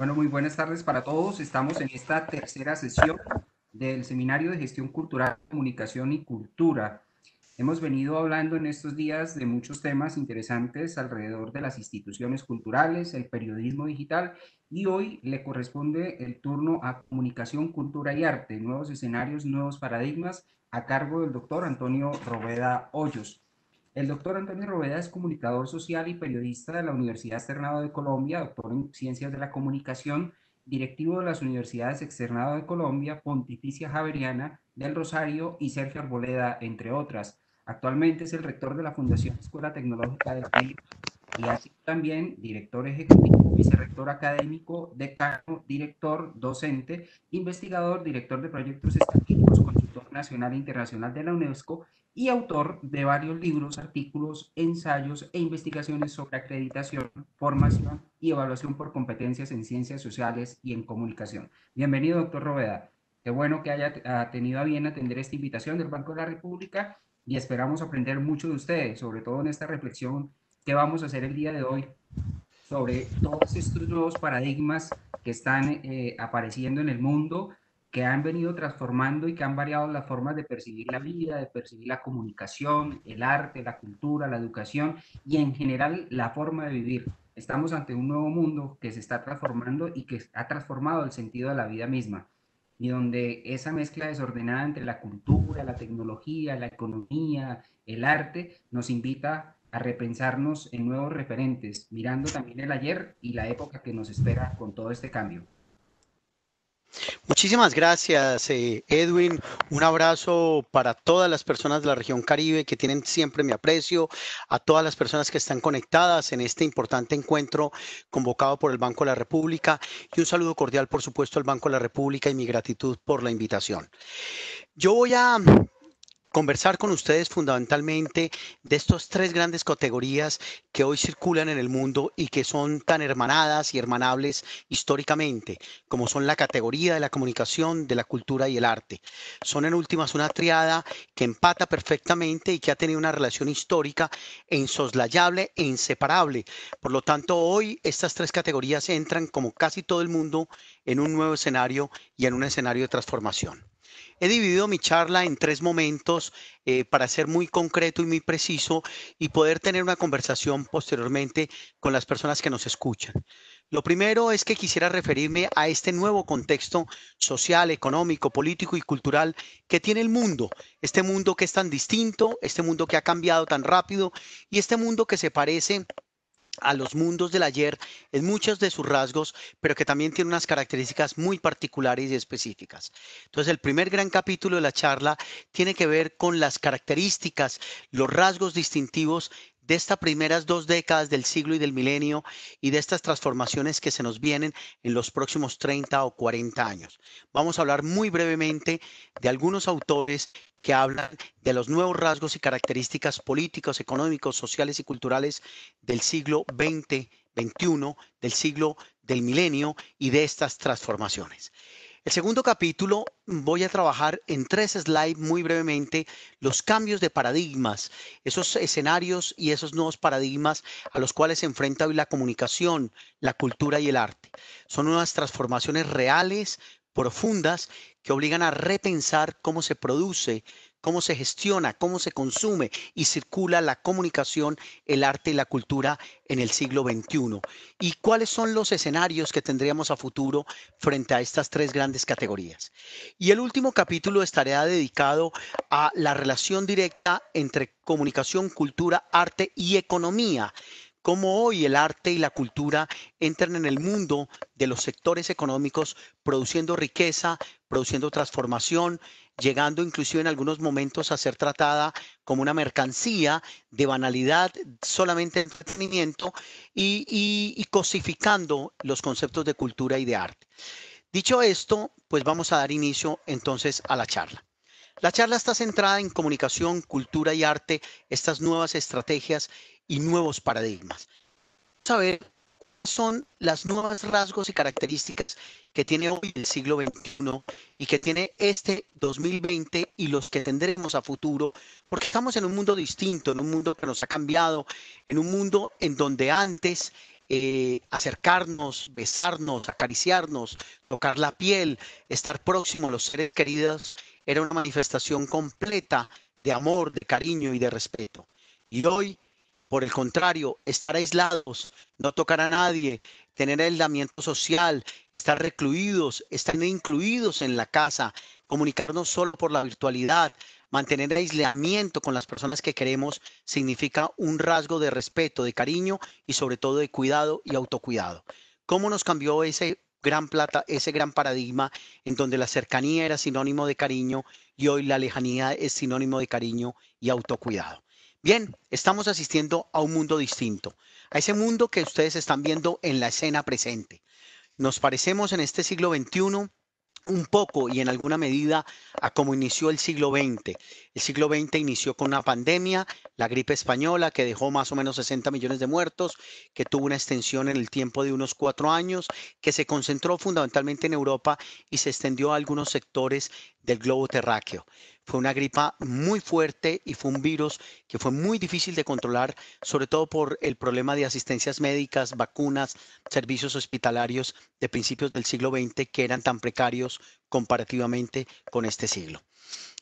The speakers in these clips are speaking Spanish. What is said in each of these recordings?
Bueno, muy buenas tardes para todos. Estamos en esta tercera sesión del Seminario de Gestión Cultural, Comunicación y Cultura. Hemos venido hablando en estos días de muchos temas interesantes alrededor de las instituciones culturales, el periodismo digital y hoy le corresponde el turno a Comunicación, Cultura y Arte, nuevos escenarios, nuevos paradigmas, a cargo del doctor Antonio Robeda Hoyos. El doctor Antonio Robeda es comunicador social y periodista de la Universidad Externado de Colombia, doctor en Ciencias de la Comunicación, directivo de las Universidades Externado de Colombia, Pontificia Javeriana, del Rosario y Sergio Arboleda, entre otras. Actualmente es el rector de la Fundación Escuela Tecnológica del PIB y así también director ejecutivo, vicerector académico, decano, director, docente, investigador, director de proyectos estratégicos, consultor nacional e internacional de la UNESCO y autor de varios libros, artículos, ensayos e investigaciones sobre acreditación, formación y evaluación por competencias en ciencias sociales y en comunicación. Bienvenido, doctor Robeda. Qué bueno que haya tenido a bien atender esta invitación del Banco de la República y esperamos aprender mucho de ustedes, sobre todo en esta reflexión que vamos a hacer el día de hoy sobre todos estos nuevos paradigmas que están eh, apareciendo en el mundo que han venido transformando y que han variado las formas de percibir la vida, de percibir la comunicación, el arte, la cultura, la educación y en general la forma de vivir. Estamos ante un nuevo mundo que se está transformando y que ha transformado el sentido de la vida misma y donde esa mezcla desordenada entre la cultura, la tecnología, la economía, el arte, nos invita a repensarnos en nuevos referentes, mirando también el ayer y la época que nos espera con todo este cambio. Muchísimas gracias, eh, Edwin. Un abrazo para todas las personas de la región Caribe que tienen siempre mi aprecio, a todas las personas que están conectadas en este importante encuentro convocado por el Banco de la República y un saludo cordial, por supuesto, al Banco de la República y mi gratitud por la invitación. Yo voy a conversar con ustedes fundamentalmente de estas tres grandes categorías que hoy circulan en el mundo y que son tan hermanadas y hermanables históricamente, como son la categoría de la comunicación, de la cultura y el arte. Son en últimas una triada que empata perfectamente y que ha tenido una relación histórica insoslayable e inseparable. Por lo tanto, hoy estas tres categorías entran, como casi todo el mundo, en un nuevo escenario y en un escenario de transformación. He dividido mi charla en tres momentos eh, para ser muy concreto y muy preciso y poder tener una conversación posteriormente con las personas que nos escuchan. Lo primero es que quisiera referirme a este nuevo contexto social, económico, político y cultural que tiene el mundo. Este mundo que es tan distinto, este mundo que ha cambiado tan rápido y este mundo que se parece a los mundos del ayer en muchos de sus rasgos, pero que también tiene unas características muy particulares y específicas. Entonces, el primer gran capítulo de la charla tiene que ver con las características, los rasgos distintivos de estas primeras dos décadas del siglo y del milenio y de estas transformaciones que se nos vienen en los próximos 30 o 40 años. Vamos a hablar muy brevemente de algunos autores que hablan de los nuevos rasgos y características políticos, económicos, sociales y culturales del siglo XX, XXI, del siglo del milenio y de estas transformaciones. El segundo capítulo voy a trabajar en tres slides muy brevemente los cambios de paradigmas, esos escenarios y esos nuevos paradigmas a los cuales se enfrenta hoy la comunicación, la cultura y el arte. Son nuevas transformaciones reales, profundas que obligan a repensar cómo se produce, cómo se gestiona, cómo se consume y circula la comunicación, el arte y la cultura en el siglo XXI. ¿Y cuáles son los escenarios que tendríamos a futuro frente a estas tres grandes categorías? Y el último capítulo estará dedicado a la relación directa entre comunicación, cultura, arte y economía cómo hoy el arte y la cultura entran en el mundo de los sectores económicos, produciendo riqueza, produciendo transformación, llegando inclusive en algunos momentos a ser tratada como una mercancía de banalidad, solamente entretenimiento, y, y cosificando los conceptos de cultura y de arte. Dicho esto, pues vamos a dar inicio entonces a la charla. La charla está centrada en comunicación, cultura y arte, estas nuevas estrategias y nuevos paradigmas. saber son las nuevas rasgos y características que tiene hoy el siglo 21 y que tiene este 2020 y los que tendremos a futuro, porque estamos en un mundo distinto, en un mundo que nos ha cambiado, en un mundo en donde antes eh, acercarnos, besarnos, acariciarnos, tocar la piel, estar próximo a los seres queridos, era una manifestación completa de amor, de cariño y de respeto. Y hoy por el contrario, estar aislados, no tocar a nadie, tener aislamiento social, estar recluidos, estar incluidos en la casa, comunicarnos solo por la virtualidad, mantener aislamiento con las personas que queremos significa un rasgo de respeto, de cariño y sobre todo de cuidado y autocuidado. ¿Cómo nos cambió ese gran plata, ese gran paradigma en donde la cercanía era sinónimo de cariño y hoy la lejanía es sinónimo de cariño y autocuidado? Bien, estamos asistiendo a un mundo distinto, a ese mundo que ustedes están viendo en la escena presente. Nos parecemos en este siglo XXI un poco y en alguna medida a como inició el siglo XX. El siglo XX inició con una pandemia, la gripe española que dejó más o menos 60 millones de muertos, que tuvo una extensión en el tiempo de unos cuatro años, que se concentró fundamentalmente en Europa y se extendió a algunos sectores del globo terráqueo. Fue una gripa muy fuerte y fue un virus que fue muy difícil de controlar, sobre todo por el problema de asistencias médicas, vacunas, servicios hospitalarios de principios del siglo XX que eran tan precarios comparativamente con este siglo.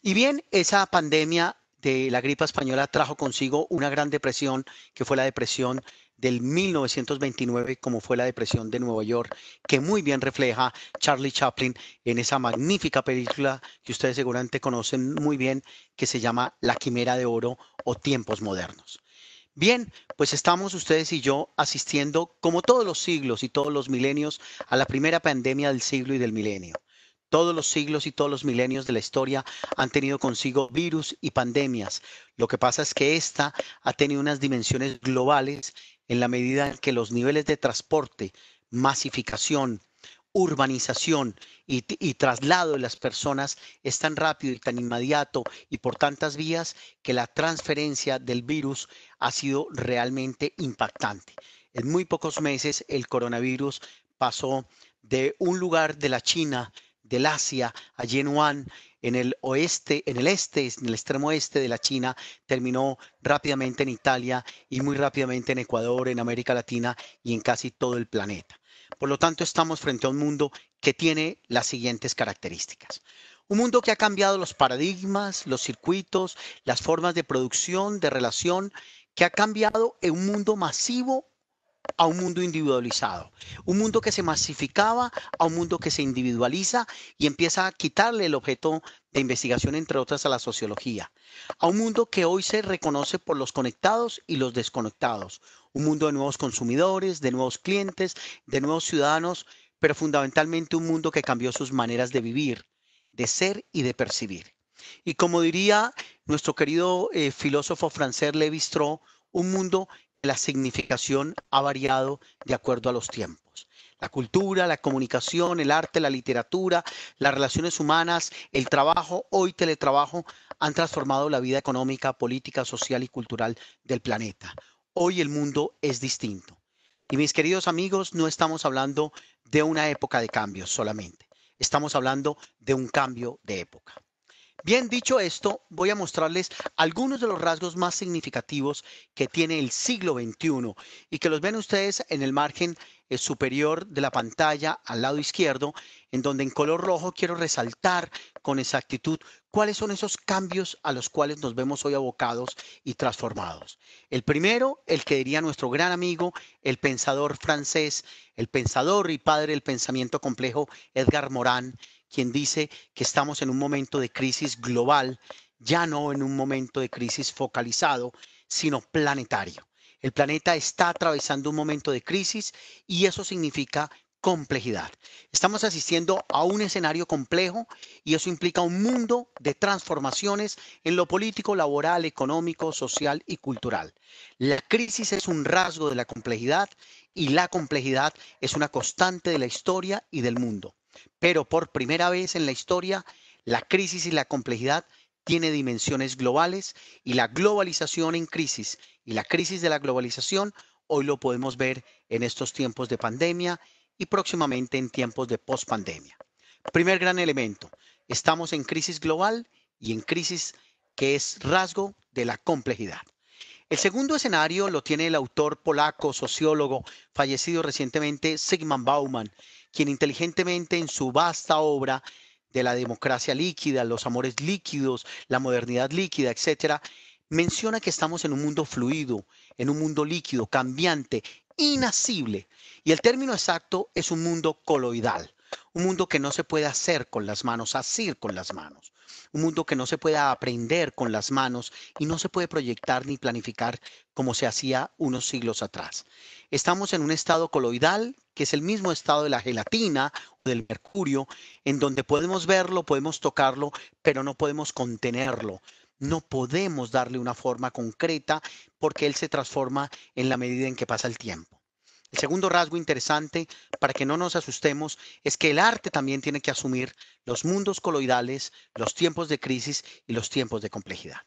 Y bien, esa pandemia de la gripa española trajo consigo una gran depresión, que fue la depresión del 1929, como fue la depresión de Nueva York, que muy bien refleja Charlie Chaplin en esa magnífica película que ustedes seguramente conocen muy bien, que se llama La Quimera de Oro o Tiempos Modernos. Bien, pues estamos ustedes y yo asistiendo, como todos los siglos y todos los milenios, a la primera pandemia del siglo y del milenio. Todos los siglos y todos los milenios de la historia han tenido consigo virus y pandemias. Lo que pasa es que esta ha tenido unas dimensiones globales en la medida en que los niveles de transporte, masificación, urbanización y, y, traslado de las personas es tan rápido y tan inmediato y por tantas vías que la transferencia del virus ha sido realmente impactante. En muy pocos meses el coronavirus pasó de un lugar de la China del Asia, a Yenuan, en el oeste, en el este, en el extremo oeste de la China, terminó rápidamente en Italia y muy rápidamente en Ecuador, en América Latina y en casi todo el planeta. Por lo tanto, estamos frente a un mundo que tiene las siguientes características. Un mundo que ha cambiado los paradigmas, los circuitos, las formas de producción, de relación, que ha cambiado en un mundo masivo a un mundo individualizado, un mundo que se masificaba a un mundo que se individualiza y empieza a quitarle el objeto de investigación, entre otras, a la sociología, a un mundo que hoy se reconoce por los conectados y los desconectados, un mundo de nuevos consumidores, de nuevos clientes, de nuevos ciudadanos, pero fundamentalmente un mundo que cambió sus maneras de vivir, de ser y de percibir. Y como diría nuestro querido eh, filósofo francés Levi un mundo la significación ha variado de acuerdo a los tiempos. La cultura, la comunicación, el arte, la literatura, las relaciones humanas, el trabajo, hoy teletrabajo, han transformado la vida económica, política, social y cultural del planeta. Hoy el mundo es distinto. Y mis queridos amigos, no estamos hablando de una época de cambios solamente, estamos hablando de un cambio de época. Bien dicho esto, voy a mostrarles algunos de los rasgos más significativos que tiene el siglo XXI y que los ven ustedes en el margen eh, superior de la pantalla al lado izquierdo, en donde en color rojo quiero resaltar con exactitud cuáles son esos cambios a los cuales nos vemos hoy abocados y transformados. El primero, el que diría nuestro gran amigo, el pensador francés, el pensador y padre del pensamiento complejo, Edgar Morán, quien dice que estamos en un momento de crisis global, ya no en un momento de crisis focalizado, sino planetario. El planeta está atravesando un momento de crisis y eso significa complejidad. Estamos asistiendo a un escenario complejo y eso implica un mundo de transformaciones en lo político, laboral, económico, social y cultural. La crisis es un rasgo de la complejidad y la complejidad es una constante de la historia y del mundo pero por primera vez en la historia, la crisis y la complejidad tiene dimensiones globales y la globalización en crisis y la crisis de la globalización hoy lo podemos ver en estos tiempos de pandemia y próximamente en tiempos de pospandemia. Primer gran elemento, estamos en crisis global y en crisis que es rasgo de la complejidad. El segundo escenario lo tiene el autor polaco, sociólogo, fallecido recientemente, Sigmund Bauman, quien inteligentemente en su vasta obra de la democracia líquida, los amores líquidos, la modernidad líquida, etcétera, menciona que estamos en un mundo fluido, en un mundo líquido, cambiante, inasible. Y el término exacto es un mundo coloidal, un mundo que no se puede hacer con las manos, asir con las manos, un mundo que no se puede aprender con las manos y no se puede proyectar ni planificar como se hacía unos siglos atrás. Estamos en un estado coloidal que es el mismo estado de la gelatina o del mercurio, en donde podemos verlo, podemos tocarlo, pero no podemos contenerlo. No podemos darle una forma concreta porque él se transforma en la medida en que pasa el tiempo. El segundo rasgo interesante, para que no nos asustemos, es que el arte también tiene que asumir los mundos coloidales, los tiempos de crisis y los tiempos de complejidad.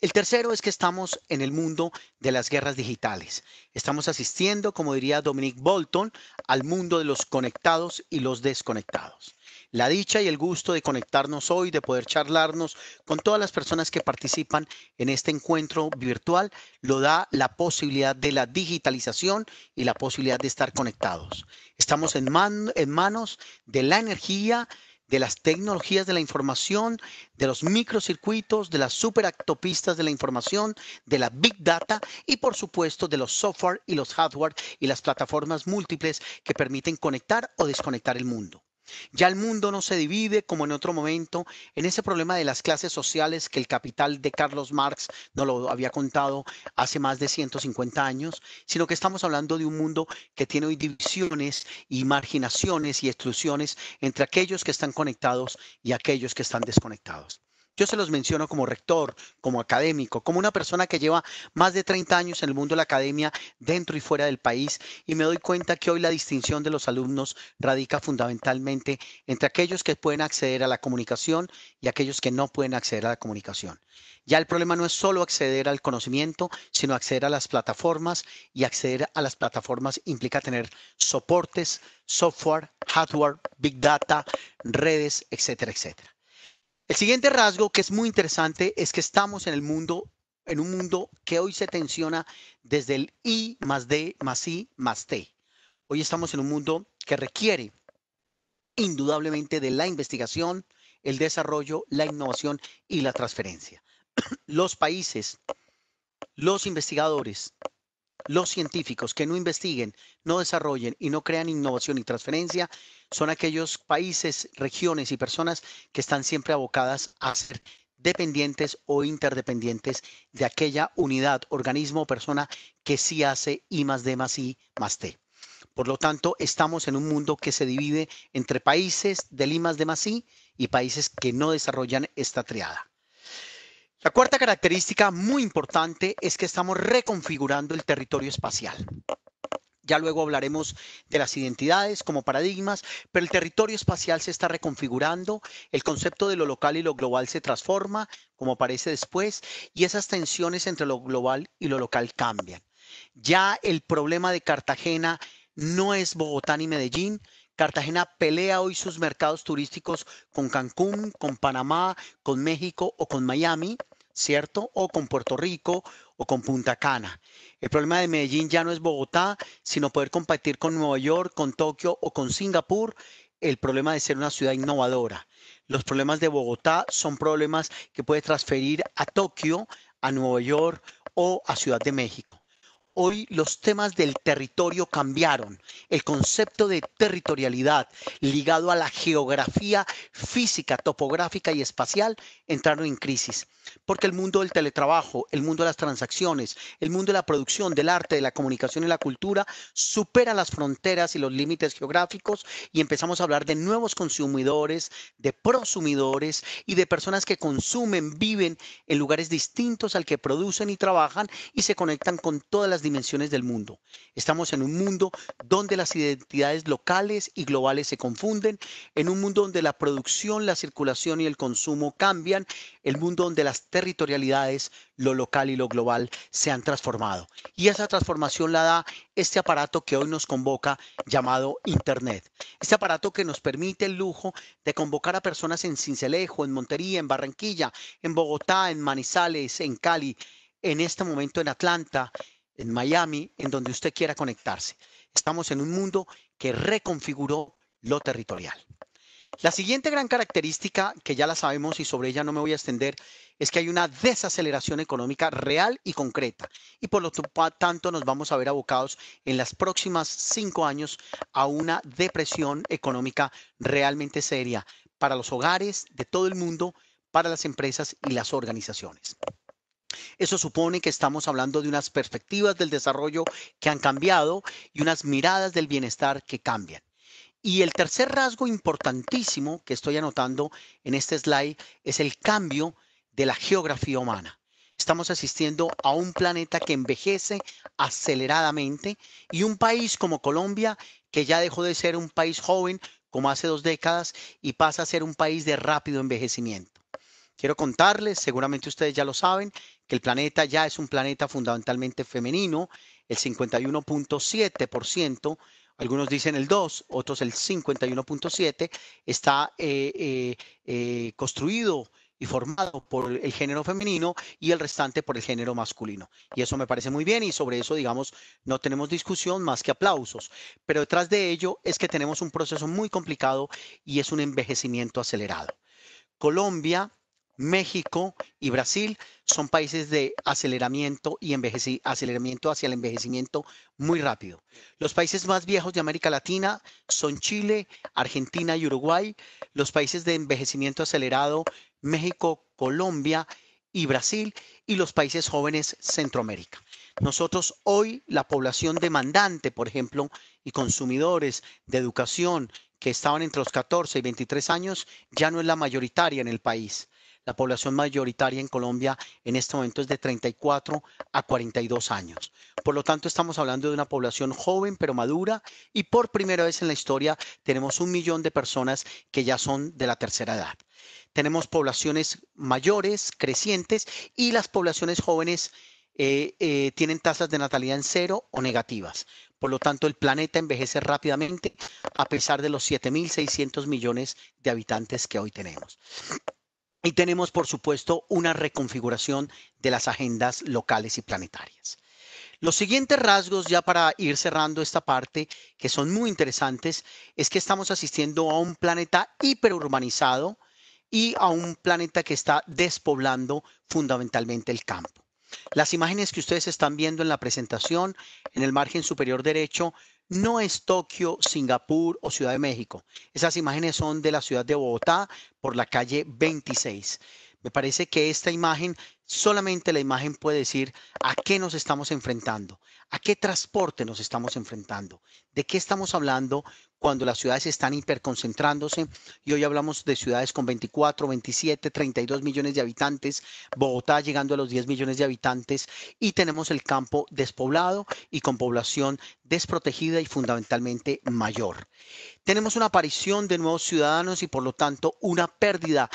El tercero es que estamos en el mundo de las guerras digitales. Estamos asistiendo, como diría Dominic Bolton, al mundo de los conectados y los desconectados. La dicha y el gusto de conectarnos hoy, de poder charlarnos con todas las personas que participan en este encuentro virtual, lo da la posibilidad de la digitalización y la posibilidad de estar conectados. Estamos en, en manos de la energía de las tecnologías de la información, de los microcircuitos, de las superactopistas de la información, de la big data y por supuesto de los software y los hardware y las plataformas múltiples que permiten conectar o desconectar el mundo. Ya el mundo no se divide como en otro momento en ese problema de las clases sociales que el capital de Carlos Marx no lo había contado hace más de 150 años, sino que estamos hablando de un mundo que tiene hoy divisiones y marginaciones y exclusiones entre aquellos que están conectados y aquellos que están desconectados. Yo se los menciono como rector, como académico, como una persona que lleva más de 30 años en el mundo de la academia dentro y fuera del país y me doy cuenta que hoy la distinción de los alumnos radica fundamentalmente entre aquellos que pueden acceder a la comunicación y aquellos que no pueden acceder a la comunicación. Ya el problema no es solo acceder al conocimiento, sino acceder a las plataformas y acceder a las plataformas implica tener soportes, software, hardware, big data, redes, etcétera, etcétera. El siguiente rasgo que es muy interesante es que estamos en el mundo, en un mundo que hoy se tensiona desde el I más D más I más T. Hoy estamos en un mundo que requiere indudablemente de la investigación, el desarrollo, la innovación y la transferencia. Los países, los investigadores, los científicos que no investiguen, no desarrollen y no crean innovación y transferencia son aquellos países, regiones y personas que están siempre abocadas a ser dependientes o interdependientes de aquella unidad, organismo o persona que sí hace I más D más I T. Por lo tanto, estamos en un mundo que se divide entre países del I más D I y países que no desarrollan esta triada. La cuarta característica muy importante es que estamos reconfigurando el territorio espacial. Ya luego hablaremos de las identidades como paradigmas, pero el territorio espacial se está reconfigurando, el concepto de lo local y lo global se transforma, como aparece después, y esas tensiones entre lo global y lo local cambian. Ya el problema de Cartagena no es Bogotá ni Medellín. Cartagena pelea hoy sus mercados turísticos con Cancún, con Panamá, con México o con Miami. ¿cierto? O con Puerto Rico o con Punta Cana. El problema de Medellín ya no es Bogotá, sino poder compartir con Nueva York, con Tokio o con Singapur el problema de ser una ciudad innovadora. Los problemas de Bogotá son problemas que puede transferir a Tokio, a Nueva York o a Ciudad de México. Hoy los temas del territorio cambiaron. El concepto de territorialidad ligado a la geografía física, topográfica y espacial entraron en crisis. Porque el mundo del teletrabajo, el mundo de las transacciones, el mundo de la producción, del arte, de la comunicación y la cultura supera las fronteras y los límites geográficos y empezamos a hablar de nuevos consumidores, de prosumidores y de personas que consumen, viven en lugares distintos al que producen y trabajan y se conectan con todas las dimensiones del mundo. Estamos en un mundo donde las identidades locales y globales se confunden, en un mundo donde la producción, la circulación y el consumo cambian, el mundo donde las territorialidades, lo local y lo global se han transformado. Y esa transformación la da este aparato que hoy nos convoca llamado Internet. Este aparato que nos permite el lujo de convocar a personas en Cincelejo, en Montería, en Barranquilla, en Bogotá, en Manizales, en Cali, en este momento en Atlanta, en Miami, en donde usted quiera conectarse. Estamos en un mundo que reconfiguró lo territorial. La siguiente gran característica, que ya la sabemos y sobre ella no me voy a extender, es que hay una desaceleración económica real y concreta. Y por lo tanto nos vamos a ver abocados en las próximas cinco años a una depresión económica realmente seria para los hogares de todo el mundo, para las empresas y las organizaciones. Eso supone que estamos hablando de unas perspectivas del desarrollo que han cambiado y unas miradas del bienestar que cambian. Y el tercer rasgo importantísimo que estoy anotando en este slide es el cambio de la geografía humana. Estamos asistiendo a un planeta que envejece aceleradamente y un país como Colombia, que ya dejó de ser un país joven como hace dos décadas y pasa a ser un país de rápido envejecimiento. Quiero contarles, seguramente ustedes ya lo saben, que el planeta ya es un planeta fundamentalmente femenino, el 51.7%, algunos dicen el 2, otros el 51.7%, está eh, eh, eh, construido y formado por el género femenino y el restante por el género masculino. Y eso me parece muy bien y sobre eso, digamos, no tenemos discusión más que aplausos. Pero detrás de ello es que tenemos un proceso muy complicado y es un envejecimiento acelerado. Colombia México y Brasil son países de aceleramiento y aceleramiento hacia el envejecimiento muy rápido. Los países más viejos de América Latina son Chile, Argentina y Uruguay. Los países de envejecimiento acelerado, México, Colombia y Brasil. Y los países jóvenes, Centroamérica. Nosotros hoy, la población demandante, por ejemplo, y consumidores de educación que estaban entre los 14 y 23 años, ya no es la mayoritaria en el país. La población mayoritaria en Colombia en este momento es de 34 a 42 años. Por lo tanto, estamos hablando de una población joven pero madura y por primera vez en la historia tenemos un millón de personas que ya son de la tercera edad. Tenemos poblaciones mayores, crecientes y las poblaciones jóvenes eh, eh, tienen tasas de natalidad en cero o negativas. Por lo tanto, el planeta envejece rápidamente a pesar de los 7.600 millones de habitantes que hoy tenemos. Y tenemos, por supuesto, una reconfiguración de las agendas locales y planetarias. Los siguientes rasgos, ya para ir cerrando esta parte, que son muy interesantes, es que estamos asistiendo a un planeta hiperurbanizado y a un planeta que está despoblando fundamentalmente el campo. Las imágenes que ustedes están viendo en la presentación, en el margen superior derecho, no es Tokio, Singapur o Ciudad de México. Esas imágenes son de la ciudad de Bogotá por la calle 26. Me parece que esta imagen, solamente la imagen puede decir a qué nos estamos enfrentando, a qué transporte nos estamos enfrentando, de qué estamos hablando cuando las ciudades están hiperconcentrándose y hoy hablamos de ciudades con 24, 27, 32 millones de habitantes, Bogotá llegando a los 10 millones de habitantes y tenemos el campo despoblado y con población desprotegida y fundamentalmente mayor. Tenemos una aparición de nuevos ciudadanos y por lo tanto una pérdida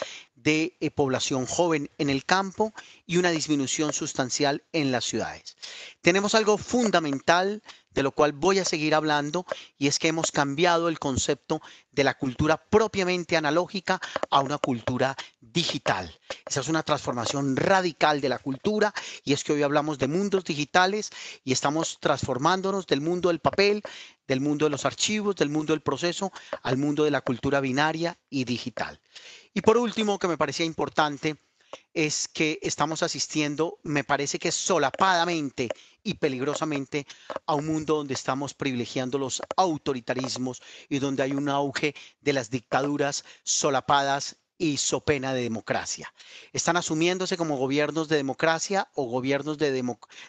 de eh, población joven en el campo y una disminución sustancial en las ciudades. Tenemos algo fundamental de lo cual voy a seguir hablando y es que hemos cambiado el concepto de la cultura propiamente analógica a una cultura digital. Esa es una transformación radical de la cultura y es que hoy hablamos de mundos digitales y estamos transformándonos del mundo del papel, del mundo de los archivos, del mundo del proceso al mundo de la cultura binaria y digital. Y por último, que me parecía importante, es que estamos asistiendo, me parece que solapadamente y peligrosamente, a un mundo donde estamos privilegiando los autoritarismos y donde hay un auge de las dictaduras solapadas y sopena de democracia. Están asumiéndose como gobiernos de democracia o gobiernos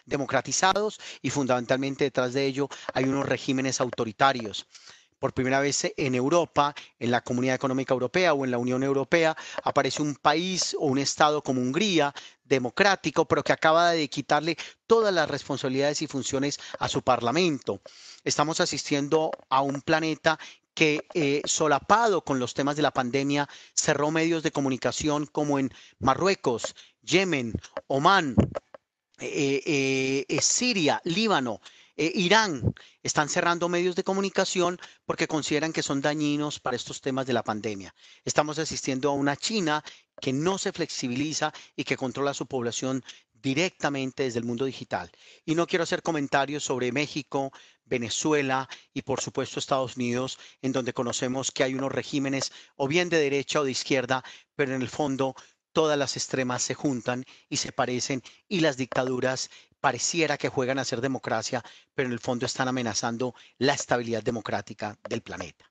democratizados y fundamentalmente detrás de ello hay unos regímenes autoritarios por primera vez en Europa, en la Comunidad Económica Europea o en la Unión Europea, aparece un país o un Estado como Hungría, democrático, pero que acaba de quitarle todas las responsabilidades y funciones a su Parlamento. Estamos asistiendo a un planeta que eh, solapado con los temas de la pandemia cerró medios de comunicación como en Marruecos, Yemen, Omán, eh, eh, Siria, Líbano. Eh, Irán están cerrando medios de comunicación porque consideran que son dañinos para estos temas de la pandemia. Estamos asistiendo a una China que no se flexibiliza y que controla a su población directamente desde el mundo digital. Y no quiero hacer comentarios sobre México, Venezuela y por supuesto Estados Unidos, en donde conocemos que hay unos regímenes o bien de derecha o de izquierda, pero en el fondo todas las extremas se juntan y se parecen y las dictaduras pareciera que juegan a ser democracia, pero en el fondo están amenazando la estabilidad democrática del planeta.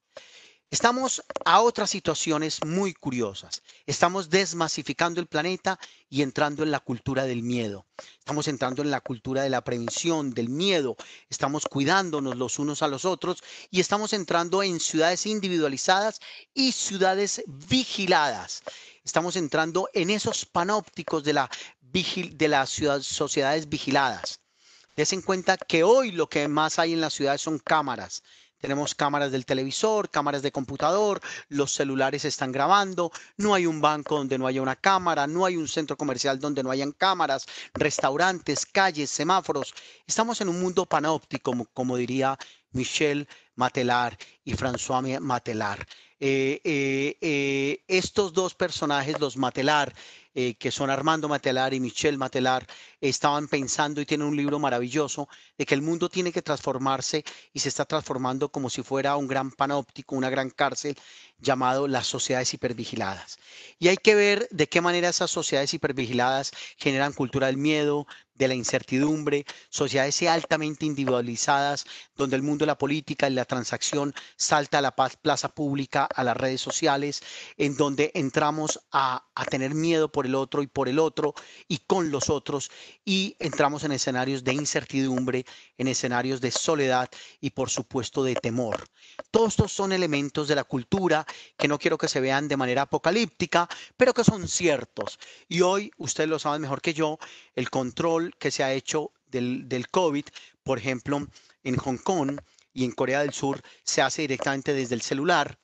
Estamos a otras situaciones muy curiosas. Estamos desmasificando el planeta y entrando en la cultura del miedo. Estamos entrando en la cultura de la prevención, del miedo. Estamos cuidándonos los unos a los otros y estamos entrando en ciudades individualizadas y ciudades vigiladas. Estamos entrando en esos panópticos de la de las ciudad, sociedades vigiladas. Des en cuenta que hoy lo que más hay en las ciudades son cámaras. Tenemos cámaras del televisor, cámaras de computador, los celulares están grabando, no hay un banco donde no haya una cámara, no hay un centro comercial donde no hayan cámaras, restaurantes, calles, semáforos. Estamos en un mundo panóptico, como, como diría Michel Matelar y François Matelar. Eh, eh, eh, estos dos personajes, los Matelar, que son Armando Matelar y Michelle Matelar, estaban pensando y tienen un libro maravilloso de que el mundo tiene que transformarse y se está transformando como si fuera un gran panóptico, una gran cárcel llamado las sociedades hipervigiladas. Y hay que ver de qué manera esas sociedades hipervigiladas generan cultura del miedo, de la incertidumbre, sociedades altamente individualizadas, donde el mundo de la política y la transacción salta a la plaza pública, a las redes sociales, en donde entramos a, tener miedo por el otro y por el otro y con los otros, y entramos en escenarios de incertidumbre, en escenarios de soledad y por supuesto de temor. Todos estos son elementos de la cultura que no quiero que se vean de manera apocalíptica, pero que son ciertos. Y hoy, ustedes lo saben mejor que yo, el control que se ha hecho del, del COVID, por ejemplo, en Hong Kong y en Corea del Sur, se hace directamente desde el celular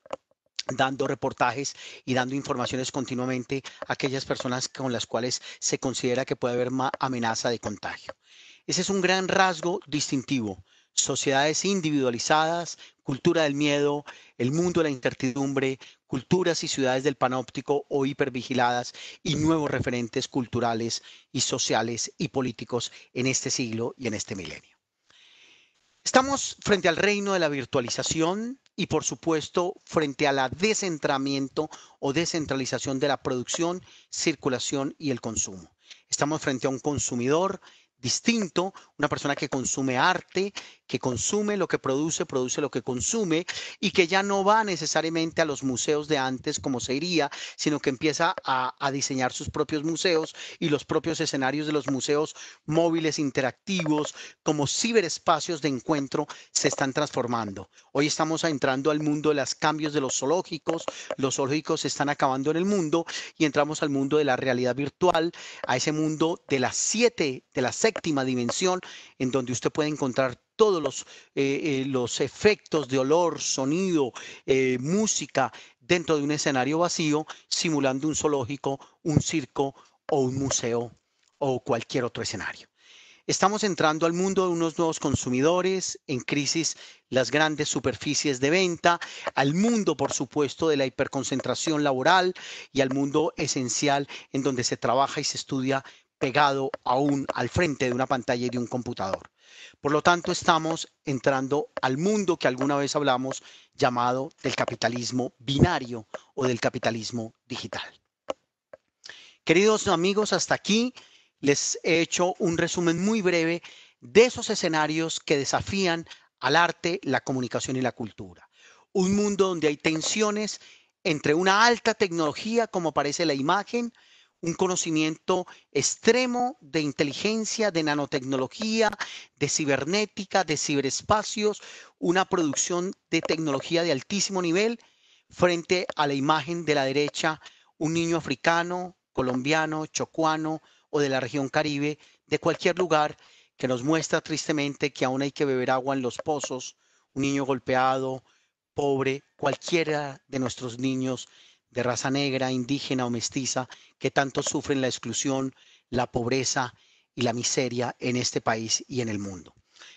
dando reportajes y dando informaciones continuamente a aquellas personas con las cuales se considera que puede haber amenaza de contagio. Ese es un gran rasgo distintivo sociedades individualizadas, cultura del miedo, el mundo de la incertidumbre, culturas y ciudades del panóptico o hipervigiladas y nuevos referentes culturales y sociales y políticos en este siglo y en este milenio. Estamos frente al reino de la virtualización y por supuesto frente a la descentramiento o descentralización de la producción, circulación y el consumo. Estamos frente a un consumidor distinto, una persona que consume arte, que consume lo que produce, produce lo que consume y que ya no va necesariamente a los museos de antes como se iría, sino que empieza a, diseñar sus propios museos y los propios escenarios de los museos móviles interactivos como ciberespacios de encuentro se están transformando. Hoy estamos entrando al mundo de los cambios de los zoológicos, los zoológicos se están acabando en el mundo y entramos al mundo de la realidad virtual, a ese mundo de las siete, de la séptima dimensión, en donde usted puede encontrar todos los, eh, eh, los efectos de olor, sonido, eh, música dentro de un escenario vacío, simulando un zoológico, un circo o un museo o cualquier otro escenario. Estamos entrando al mundo de unos nuevos consumidores, en crisis las grandes superficies de venta, al mundo, por supuesto, de la hiperconcentración laboral y al mundo esencial en donde se trabaja y se estudia pegado aún al frente de una pantalla y de un computador. Por lo tanto, estamos entrando al mundo que alguna vez hablamos llamado del capitalismo binario o del capitalismo digital. Queridos amigos, hasta aquí les he hecho un resumen muy breve de esos escenarios que desafían al arte, la comunicación y la cultura. Un mundo donde hay tensiones entre una alta tecnología, como parece la imagen, un conocimiento extremo de inteligencia, de nanotecnología, de cibernética, de ciberespacios, una producción de tecnología de altísimo nivel frente a la imagen de la derecha, un niño africano, colombiano, chocuano o de la región caribe, de cualquier lugar, que nos muestra tristemente que aún hay que beber agua en los pozos, un niño golpeado, pobre, cualquiera de nuestros niños de raza negra, indígena o mestiza que tanto sufren la exclusión, la pobreza y la miseria en este país y en el mundo.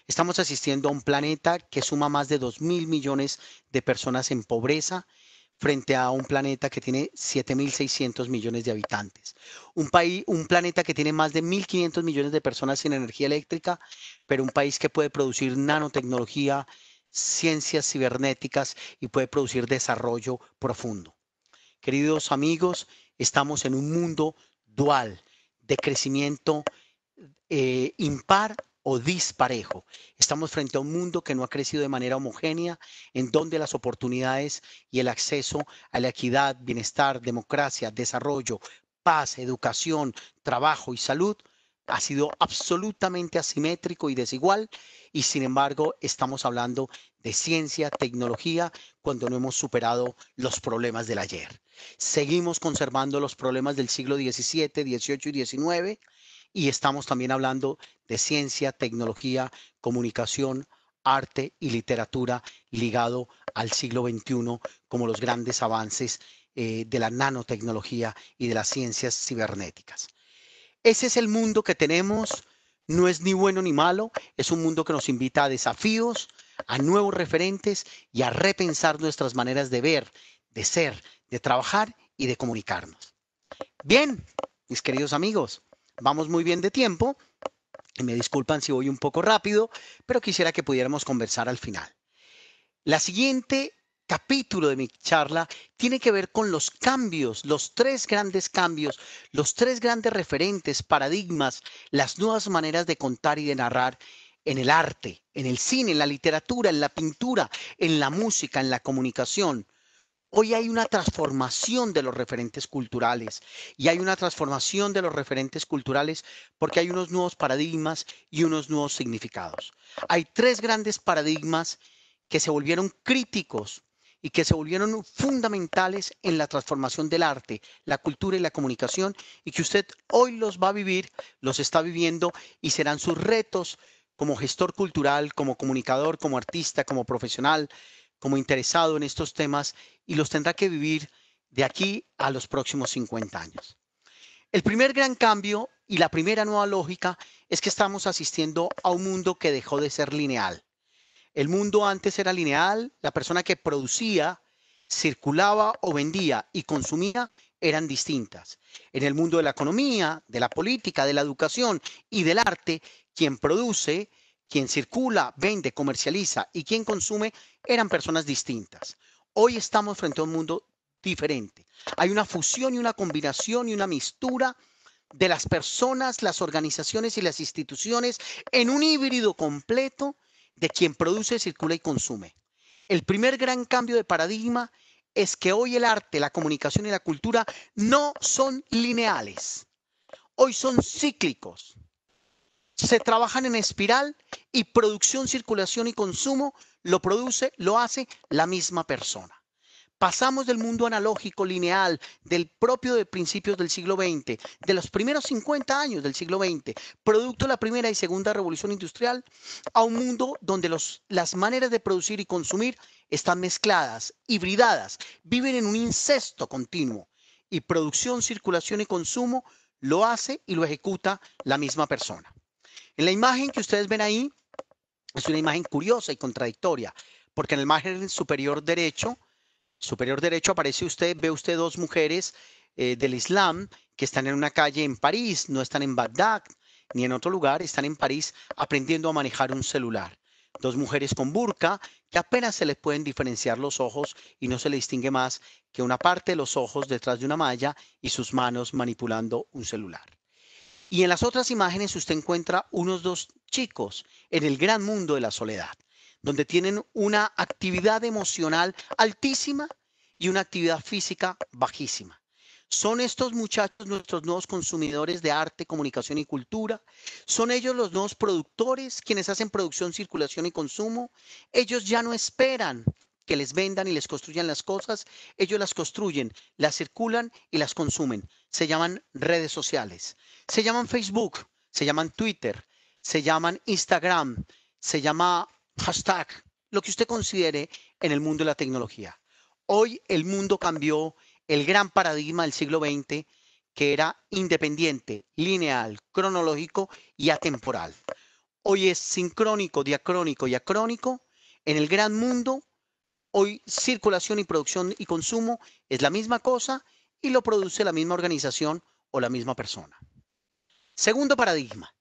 Estamos asistiendo a un planeta que suma más de 2 mil millones de personas en pobreza frente a un planeta que tiene 7.600 millones de habitantes. Un, país, un planeta que tiene más de 1.500 millones de personas sin energía eléctrica, pero un país que puede producir nanotecnología, ciencias cibernéticas y puede producir desarrollo profundo. Queridos amigos, estamos en un mundo dual de crecimiento eh, impar o disparejo. Estamos frente a un mundo que no ha crecido de manera homogénea, en donde las oportunidades y el acceso a la equidad, bienestar, democracia, desarrollo, paz, educación, trabajo y salud ha sido absolutamente asimétrico y desigual y sin embargo estamos hablando de ciencia, tecnología, cuando no hemos superado los problemas del ayer. Seguimos conservando los problemas del siglo XVII, XVIII y XIX y estamos también hablando de ciencia, tecnología, comunicación, arte y literatura ligado al siglo XXI como los grandes avances eh, de la nanotecnología y de las ciencias cibernéticas. Ese es el mundo que tenemos, no es ni bueno ni malo, es un mundo que nos invita a desafíos, a nuevos referentes y a repensar nuestras maneras de ver, de ser, de trabajar y de comunicarnos. Bien, mis queridos amigos, vamos muy bien de tiempo. Y me disculpan si voy un poco rápido, pero quisiera que pudiéramos conversar al final. La siguiente capítulo de mi charla tiene que ver con los cambios, los tres grandes cambios, los tres grandes referentes, paradigmas, las nuevas maneras de contar y de narrar en el arte, en el cine, en la literatura, en la pintura, en la música, en la comunicación. Hoy hay una transformación de los referentes culturales y hay una transformación de los referentes culturales porque hay unos nuevos paradigmas y unos nuevos significados. Hay tres grandes paradigmas que se volvieron críticos y que se volvieron fundamentales en la transformación del arte, la cultura y la comunicación, y que usted hoy los va a vivir, los está viviendo y serán sus retos como gestor cultural, como comunicador, como artista, como profesional, como interesado en estos temas y los tendrá que vivir de aquí a los próximos 50 años. El primer gran cambio y la primera nueva lógica es que estamos asistiendo a un mundo que dejó de ser lineal. El mundo antes era lineal, la persona que producía, circulaba o vendía y consumía eran distintas. En el mundo de la economía, de la política, de la educación y del arte, quien produce, quien circula, vende, comercializa y quien consume eran personas distintas. Hoy estamos frente a un mundo diferente. Hay una fusión y una combinación y una mistura de las personas, las organizaciones y las instituciones en un híbrido completo de quien produce, circula y consume. El primer gran cambio de paradigma es que hoy el arte, la comunicación y la cultura no son lineales. Hoy son cíclicos se trabajan en espiral y producción, circulación y consumo lo produce, lo hace la misma persona. Pasamos del mundo analógico, lineal, del propio de principios del siglo XX, de los primeros 50 años del siglo XX, producto de la primera y segunda revolución industrial, a un mundo donde las maneras de producir y consumir están mezcladas, hibridadas, viven en un incesto continuo y producción, circulación y consumo lo hace y lo ejecuta la misma persona. En la imagen que ustedes ven ahí, es una imagen curiosa y contradictoria, porque en el margen superior derecho, superior derecho aparece usted, ve usted dos mujeres eh, del Islam que están en una calle en París, no están en Bagdad ni en otro lugar, están en París aprendiendo a manejar un celular. Dos mujeres con burka que apenas se les pueden diferenciar los ojos y no se les distingue más que una parte de los ojos detrás de una malla y sus manos manipulando un celular. Y en las otras imágenes usted encuentra unos dos chicos en el gran mundo de la soledad, donde tienen una actividad emocional altísima y una actividad física bajísima. Son estos muchachos nuestros nuevos consumidores de arte, comunicación y cultura. Son ellos los nuevos productores, quienes hacen producción, circulación y consumo. Ellos ya no esperan que les vendan y les construyan las cosas, ellos las construyen, las circulan y las consumen. Se llaman redes sociales, se llaman Facebook, se llaman Twitter, se llaman Instagram, se llama hashtag, lo que usted considere en el mundo de la tecnología. Hoy el mundo cambió, el gran paradigma del siglo XX, que era independiente, lineal, cronológico y atemporal. Hoy es sincrónico, diacrónico y acrónico en el gran mundo Hoy circulación y producción y consumo es la misma cosa y lo produce la misma organización o la misma persona. Segundo paradigma.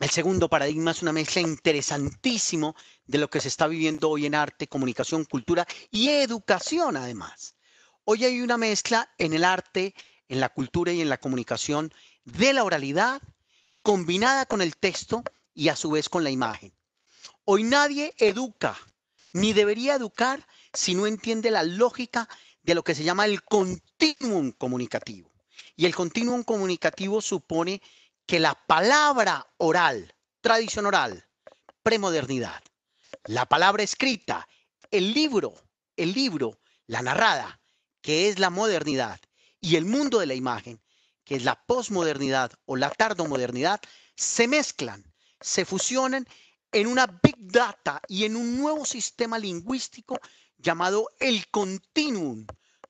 El segundo paradigma es una mezcla interesantísimo de lo que se está viviendo hoy en arte, comunicación, cultura y educación además. Hoy hay una mezcla en el arte, en la cultura y en la comunicación de la oralidad combinada con el texto y a su vez con la imagen. Hoy nadie educa ni debería educar si no entiende la lógica de lo que se llama el continuum comunicativo. Y el continuum comunicativo supone que la palabra oral, tradición oral, premodernidad, la palabra escrita, el libro, el libro, la narrada, que es la modernidad, y el mundo de la imagen, que es la posmodernidad o la tardomodernidad, se mezclan, se fusionan en una big data y en un nuevo sistema lingüístico llamado el continuum,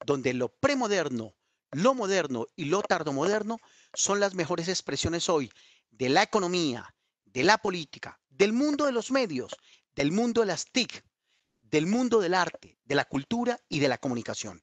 donde lo premoderno, lo moderno y lo tardomoderno son las mejores expresiones hoy de la economía, de la política, del mundo de los medios, del mundo de las TIC, del mundo del arte, de la cultura y de la comunicación.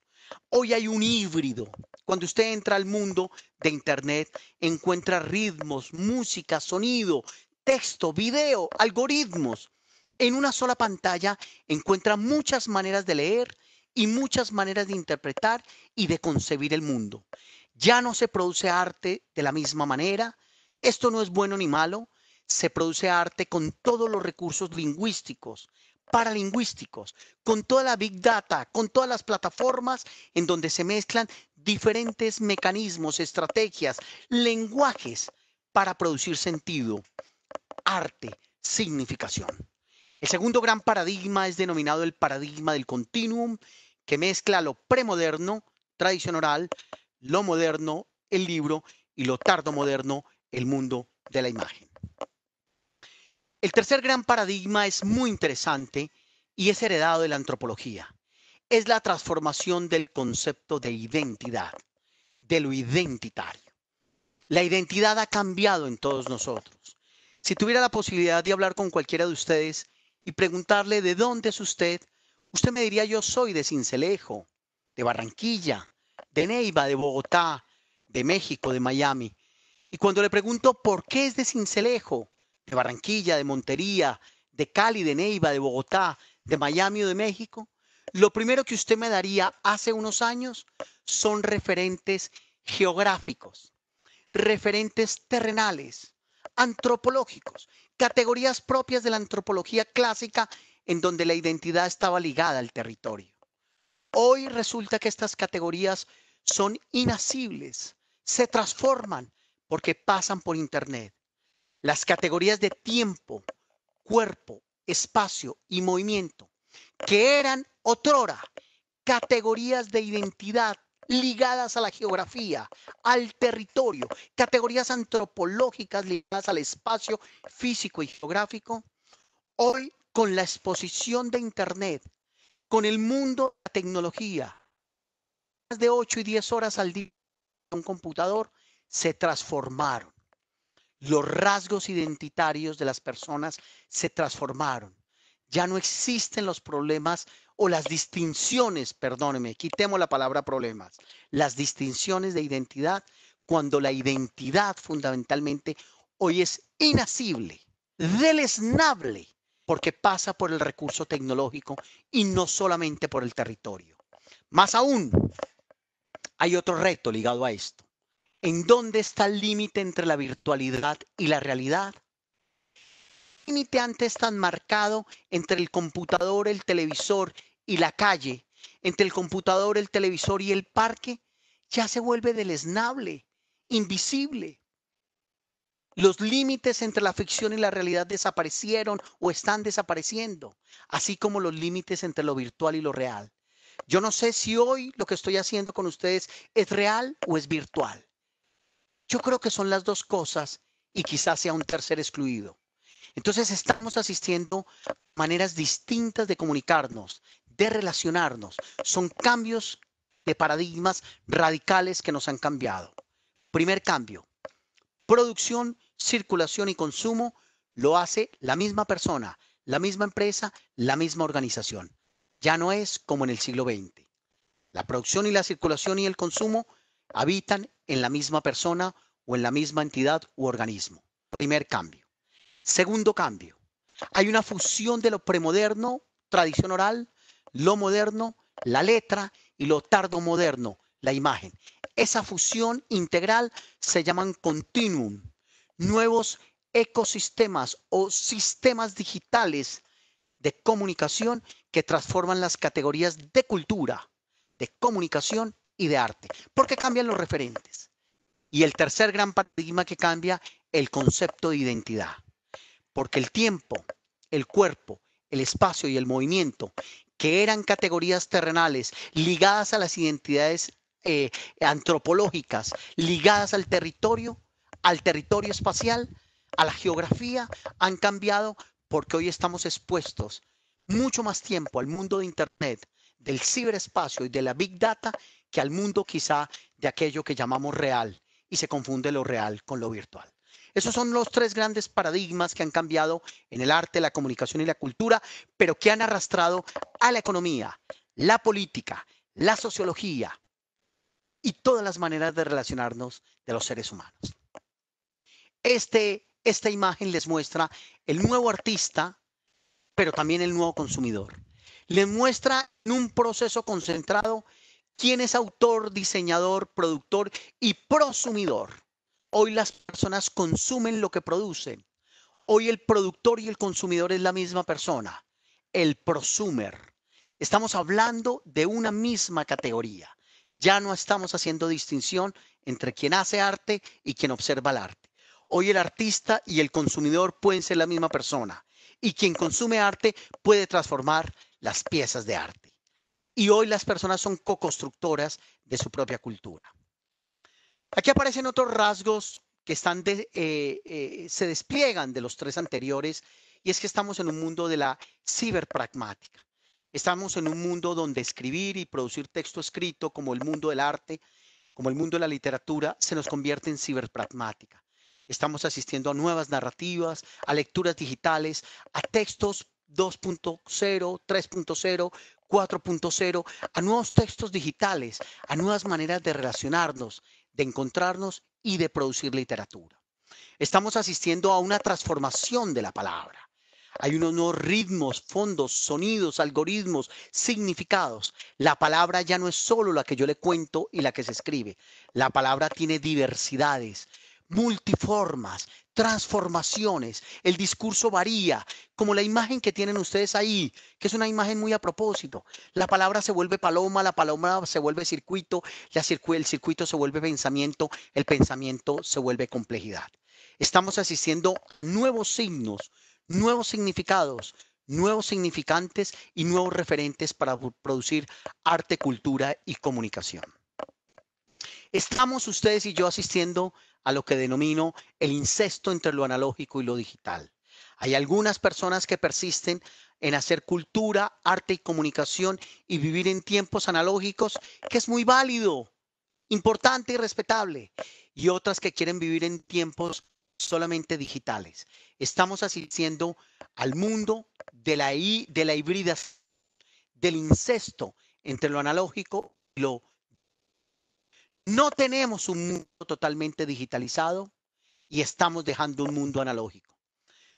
Hoy hay un híbrido. Cuando usted entra al mundo de Internet, encuentra ritmos, música, sonido, texto, video, algoritmos. En una sola pantalla encuentra muchas maneras de leer y muchas maneras de interpretar y de concebir el mundo. Ya no se produce arte de la misma manera. Esto no es bueno ni malo. Se produce arte con todos los recursos lingüísticos, paralingüísticos, con toda la big data, con todas las plataformas en donde se mezclan diferentes mecanismos, estrategias, lenguajes para producir sentido arte, significación. El segundo gran paradigma es denominado el paradigma del continuum, que mezcla lo premoderno, tradición oral, lo moderno, el libro, y lo tardo moderno el mundo de la imagen. El tercer gran paradigma es muy interesante y es heredado de la antropología. Es la transformación del concepto de identidad, de lo identitario. La identidad ha cambiado en todos nosotros. Si tuviera la posibilidad de hablar con cualquiera de ustedes y preguntarle de dónde es usted, usted me diría yo soy de Cincelejo, de Barranquilla, de Neiva, de Bogotá, de México, de Miami. Y cuando le pregunto por qué es de Cincelejo, de Barranquilla, de Montería, de Cali, de Neiva, de Bogotá, de Miami o de México, lo primero que usted me daría hace unos años son referentes geográficos, referentes terrenales, antropológicos, categorías propias de la antropología clásica en donde la identidad estaba ligada al territorio. Hoy resulta que estas categorías son inasibles, se transforman porque pasan por Internet. Las categorías de tiempo, cuerpo, espacio y movimiento, que eran otrora categorías de identidad ligadas a la geografía, al territorio, categorías antropológicas ligadas al espacio físico y geográfico, hoy con la exposición de Internet, con el mundo de la tecnología, más de 8 y 10 horas al día en un computador, se transformaron. Los rasgos identitarios de las personas se transformaron. Ya no existen los problemas o las distinciones, perdóneme, quitemos la palabra problemas, las distinciones de identidad, cuando la identidad fundamentalmente hoy es inasible, deleznable, porque pasa por el recurso tecnológico y no solamente por el territorio. Más aún, hay otro reto ligado a esto. ¿En dónde está el límite entre la virtualidad y la realidad? límite antes tan marcado entre el computador, el televisor y la calle, entre el computador, el televisor y el parque, ya se vuelve deleznable, invisible. Los límites entre la ficción y la realidad desaparecieron o están desapareciendo, así como los límites entre lo virtual y lo real. Yo no sé si hoy lo que estoy haciendo con ustedes es real o es virtual. Yo creo que son las dos cosas y quizás sea un tercer excluido. Entonces estamos asistiendo a maneras distintas de comunicarnos, de relacionarnos. Son cambios de paradigmas radicales que nos han cambiado. Primer cambio, producción, circulación y consumo lo hace la misma persona, la misma empresa, la misma organización. Ya no es como en el siglo XX. La producción y la circulación y el consumo habitan en la misma persona o en la misma entidad u organismo. Primer cambio. Segundo cambio. Hay una fusión de lo premoderno, tradición oral, lo moderno, la letra, y lo tardo moderno, la imagen. Esa fusión integral se llaman continuum, nuevos ecosistemas o sistemas digitales de comunicación que transforman las categorías de cultura, de comunicación y de arte, porque cambian los referentes. Y el tercer gran paradigma que cambia, el concepto de identidad, porque el tiempo, el cuerpo, el espacio y el movimiento que eran categorías terrenales ligadas a las identidades eh, antropológicas, ligadas al territorio, al territorio espacial, a la geografía, han cambiado porque hoy estamos expuestos mucho más tiempo al mundo de Internet, del ciberespacio y de la Big Data que al mundo quizá de aquello que llamamos real y se confunde lo real con lo virtual. Esos son los tres grandes paradigmas que han cambiado en el arte, la comunicación y la cultura, pero que han arrastrado a la economía, la política, la sociología y todas las maneras de relacionarnos de los seres humanos. Este, esta imagen les muestra el nuevo artista, pero también el nuevo consumidor. Les muestra en un proceso concentrado quién es autor, diseñador, productor y prosumidor Hoy las personas consumen lo que producen. Hoy el productor y el consumidor es la misma persona, el prosumer. Estamos hablando de una misma categoría. Ya no estamos haciendo distinción entre quien hace arte y quien observa el arte. Hoy el artista y el consumidor pueden ser la misma persona y quien consume arte puede transformar las piezas de arte. Y hoy las personas son co-constructoras de su propia cultura. Aquí aparecen otros rasgos que están eh, eh, se despliegan de los tres anteriores y es que estamos en un mundo de la ciberpragmática. Estamos en un mundo donde escribir y producir texto escrito, como el mundo del arte, como el mundo de la literatura, se nos convierte en ciberpragmática. Estamos asistiendo a nuevas narrativas, a lecturas digitales, a textos 2.0, 3.0, 4.0, a nuevos textos digitales, a nuevas maneras de relacionarnos de encontrarnos y de producir literatura. Estamos asistiendo a una transformación de la palabra. Hay unos nuevos ritmos, fondos, sonidos, algoritmos, significados. La palabra ya no es solo la que yo le cuento y la que se escribe. La palabra tiene diversidades, multiformas, transformaciones. El discurso varía, como la imagen que tienen ustedes ahí, que es una imagen muy a propósito. La palabra se vuelve paloma, la paloma se vuelve circuito, el circuito se vuelve pensamiento, el pensamiento se vuelve complejidad. Estamos asistiendo nuevos signos, nuevos significados, nuevos significantes y nuevos referentes para producir arte, cultura y comunicación. Estamos ustedes y yo asistiendo a lo que denomino el incesto entre lo analógico y lo digital. Hay algunas personas que persisten en hacer cultura, arte y comunicación y vivir en tiempos analógicos, que es muy válido, importante y respetable, y otras que quieren vivir en tiempos solamente digitales. Estamos asistiendo al mundo de la, híbrida, de la del incesto entre lo analógico y lo no tenemos un mundo totalmente digitalizado y estamos dejando un mundo analógico.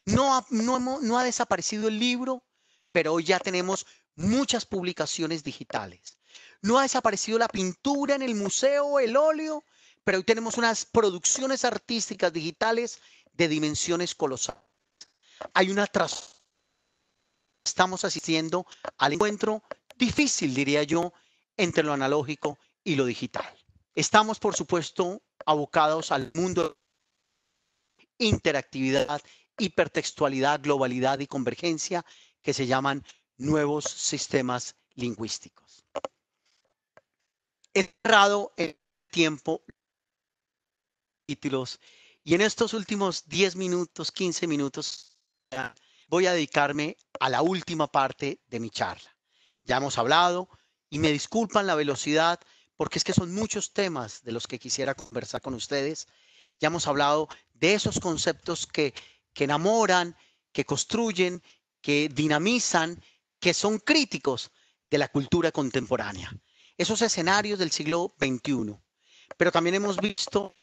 No ha, desaparecido el libro, pero hoy ya tenemos muchas publicaciones digitales. No ha desaparecido la pintura en el museo, el óleo, pero hoy tenemos unas producciones artísticas digitales de dimensiones colosales. Hay una atrás. estamos asistiendo al encuentro difícil, diría yo, entre lo analógico y lo digital. Estamos, por supuesto, abocados al mundo interactividad, hipertextualidad, globalidad y convergencia, que se llaman nuevos sistemas lingüísticos. He cerrado el tiempo y en estos últimos 10 minutos, 15 minutos, voy a dedicarme a la última parte de mi charla. Ya hemos hablado y me disculpan la velocidad, porque es que son muchos temas de los que quisiera conversar con ustedes. Ya hemos hablado de esos conceptos que, enamoran, que construyen, que dinamizan, que son críticos de la cultura contemporánea. Esos escenarios del siglo XXI. Pero también hemos visto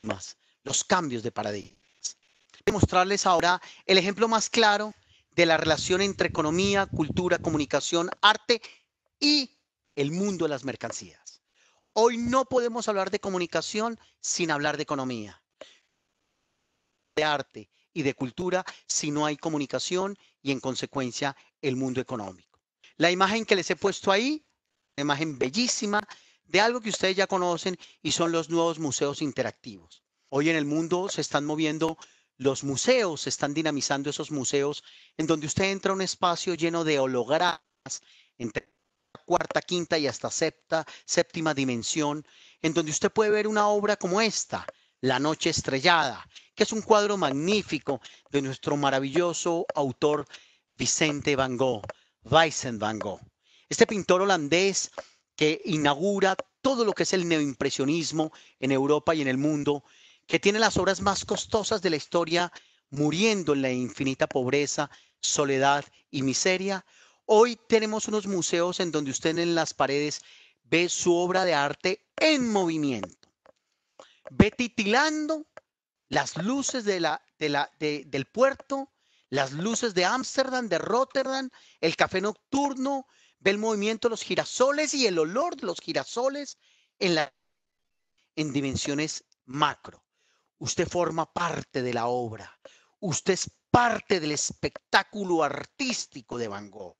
más, los cambios de paradigmas. Voy a mostrarles ahora el ejemplo más claro de la relación entre economía, cultura, comunicación, arte y el mundo de las mercancías. Hoy no podemos hablar de comunicación sin hablar de economía, de arte y de cultura si no hay comunicación y en consecuencia el mundo económico. La imagen que les he puesto ahí, una imagen bellísima de algo que ustedes ya conocen y son los nuevos museos interactivos. Hoy en el mundo se están moviendo los museos, se están dinamizando esos museos en donde usted entra a un espacio lleno de hologramas, entre cuarta, quinta y hasta septa, séptima dimensión, en donde usted puede ver una obra como esta, La Noche Estrellada, que es un cuadro magnífico de nuestro maravilloso autor Vicente Van Gogh, Vincent Van Gogh. Este pintor holandés que inaugura todo lo que es el neoimpresionismo en Europa y en el mundo, que tiene las obras más costosas de la historia, muriendo en la infinita pobreza, soledad y miseria, Hoy tenemos unos museos en donde usted en las paredes ve su obra de arte en movimiento. Ve titilando las luces del puerto, las luces de Ámsterdam, de Rotterdam, el café nocturno, ve el movimiento de los girasoles y el olor de los girasoles en dimensiones macro. Usted forma parte de la obra. Usted es parte del espectáculo artístico de Van Gogh.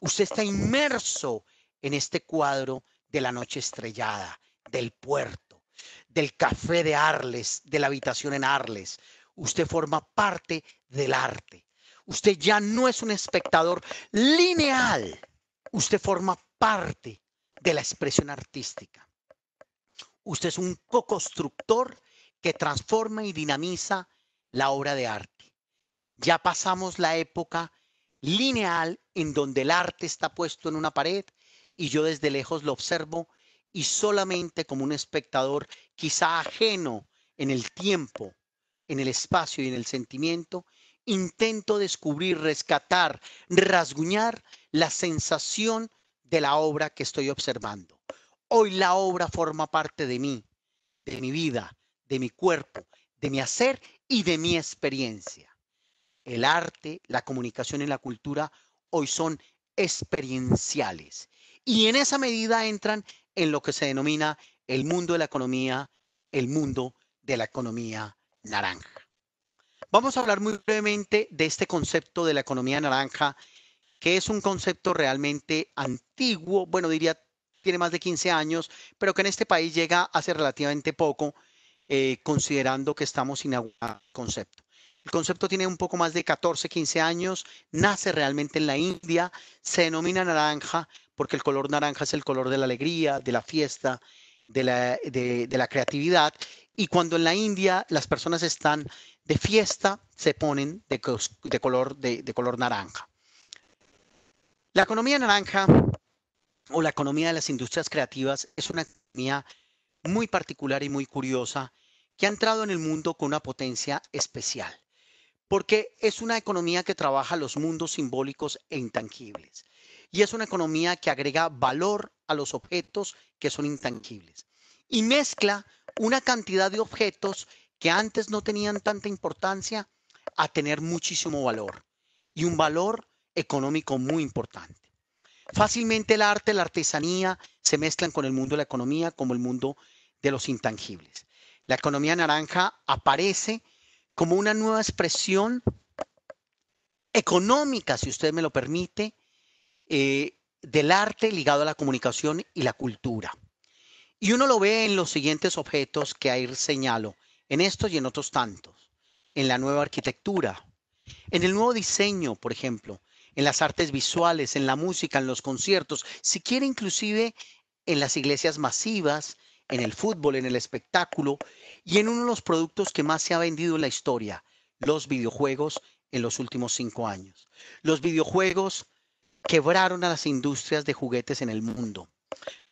Usted está inmerso en este cuadro de la noche estrellada, del puerto, del café de Arles, de la habitación en Arles. Usted forma parte del arte. Usted ya no es un espectador lineal. Usted forma parte de la expresión artística. Usted es un co-constructor que transforma y dinamiza la obra de arte. Ya pasamos la época lineal en donde el arte está puesto en una pared y yo desde lejos lo observo y solamente como un espectador quizá ajeno en el tiempo, en el espacio y en el sentimiento, intento descubrir, rescatar, rasguñar la sensación de la obra que estoy observando. Hoy la obra forma parte de mí, de mi vida, de mi cuerpo, de mi hacer y de mi experiencia el arte, la comunicación y la cultura hoy son experienciales. Y en esa medida entran en lo que se denomina el mundo de la economía, el mundo de la economía naranja. Vamos a hablar muy brevemente de este concepto de la economía naranja, que es un concepto realmente antiguo, bueno, diría, tiene más de 15 años, pero que en este país llega hace relativamente poco, eh, considerando que estamos sin el concepto. El concepto tiene un poco más de 14, 15 años, nace realmente en la India, se denomina naranja porque el color naranja es el color de la alegría, de la fiesta, de la, creatividad. Y cuando en la India las personas están de fiesta, se ponen de, color, de color naranja. La economía naranja o la economía de las industrias creativas es una economía muy particular y muy curiosa que ha entrado en el mundo con una potencia especial porque es una economía que trabaja los mundos simbólicos e intangibles y es una economía que agrega valor a los objetos que son intangibles y mezcla una cantidad de objetos que antes no tenían tanta importancia a tener muchísimo valor y un valor económico muy importante. Fácilmente el arte, la artesanía se mezclan con el mundo de la economía como el mundo de los intangibles. La economía naranja aparece como una nueva expresión económica, si usted me lo permite, eh, del arte ligado a la comunicación y la cultura. Y uno lo ve en los siguientes objetos que ahí señalo, en estos y en otros tantos, en la nueva arquitectura, en el nuevo diseño, por ejemplo, en las artes visuales, en la música, en los conciertos, si quiere inclusive en las iglesias masivas, en el fútbol, en el espectáculo y en uno de los productos que más se ha vendido en la historia, los videojuegos en los últimos cinco años. Los videojuegos quebraron a las industrias de juguetes en el mundo.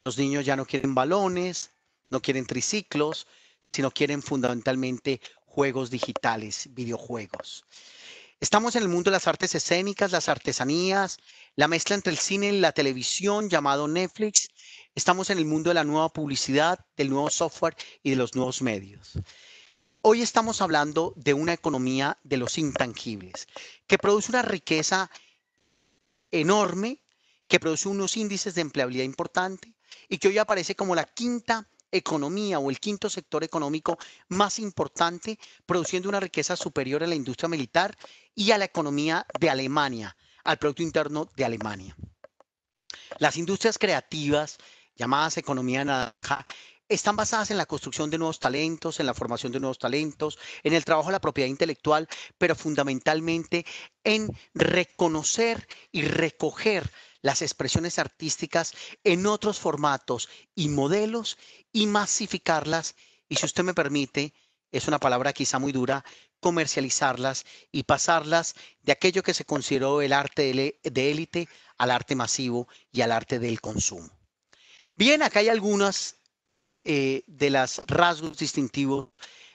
Los niños ya no quieren balones, no quieren triciclos, sino quieren fundamentalmente juegos digitales, videojuegos. Estamos en el mundo de las artes escénicas, las artesanías, la mezcla entre el cine y la televisión llamado Netflix Estamos en el mundo de la nueva publicidad, del nuevo software y de los nuevos medios. Hoy estamos hablando de una economía de los intangibles, que produce una riqueza enorme, que produce unos índices de empleabilidad importante y que hoy aparece como la quinta economía o el quinto sector económico más importante, produciendo una riqueza superior a la industria militar y a la economía de Alemania, al Producto Interno de Alemania. Las industrias creativas llamadas economía naranja, están basadas en la construcción de nuevos talentos, en la formación de nuevos talentos, en el trabajo de la propiedad intelectual, pero fundamentalmente en reconocer y recoger las expresiones artísticas en otros formatos y modelos y masificarlas. Y si usted me permite, es una palabra quizá muy dura, comercializarlas y pasarlas de aquello que se consideró el arte de élite al arte masivo y al arte del consumo. Bien, acá hay algunas eh, de las rasgos distintivos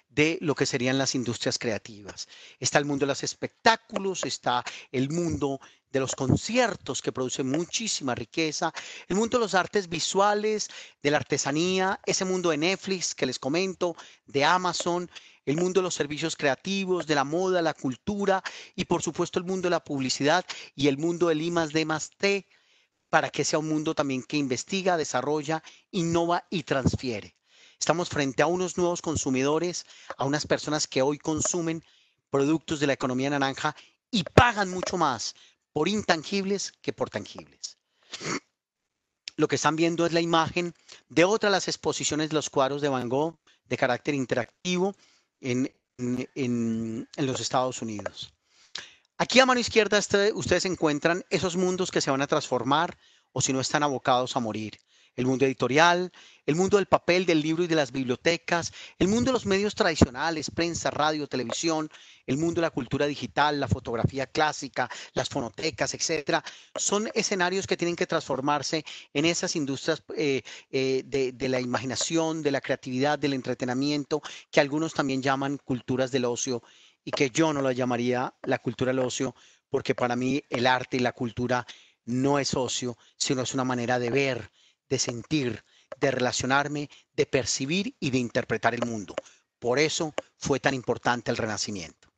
de lo que serían las industrias creativas. Está el mundo de los espectáculos, está el mundo de los conciertos que producen muchísima riqueza, el mundo de los artes visuales, de la artesanía, ese mundo de Netflix que les comento, de Amazon, el mundo de los servicios creativos, de la moda, la cultura y por supuesto el mundo de la publicidad y el mundo del I más D T para que sea un mundo también que investiga, desarrolla, innova y transfiere. Estamos frente a unos nuevos consumidores, a unas personas que hoy consumen productos de la economía naranja y pagan mucho más por intangibles que por tangibles. Lo que están viendo es la imagen de otra de las exposiciones de los cuadros de Van Gogh de carácter interactivo en, en los Estados Unidos. Aquí a mano izquierda este, ustedes encuentran esos mundos que se van a transformar o si no están abocados a morir. El mundo editorial, el mundo del papel, del libro y de las bibliotecas, el mundo de los medios tradicionales, prensa, radio, televisión, el mundo de la cultura digital, la fotografía clásica, las fonotecas, etcétera, son escenarios que tienen que transformarse en esas industrias eh, eh, de, de, la imaginación, de la creatividad, del entretenimiento, que algunos también llaman culturas del ocio y que yo no la llamaría la cultura del ocio, porque para mí el arte y la cultura no es ocio, sino es una manera de ver, de sentir, de relacionarme, de percibir y de interpretar el mundo. Por eso fue tan importante el Renacimiento.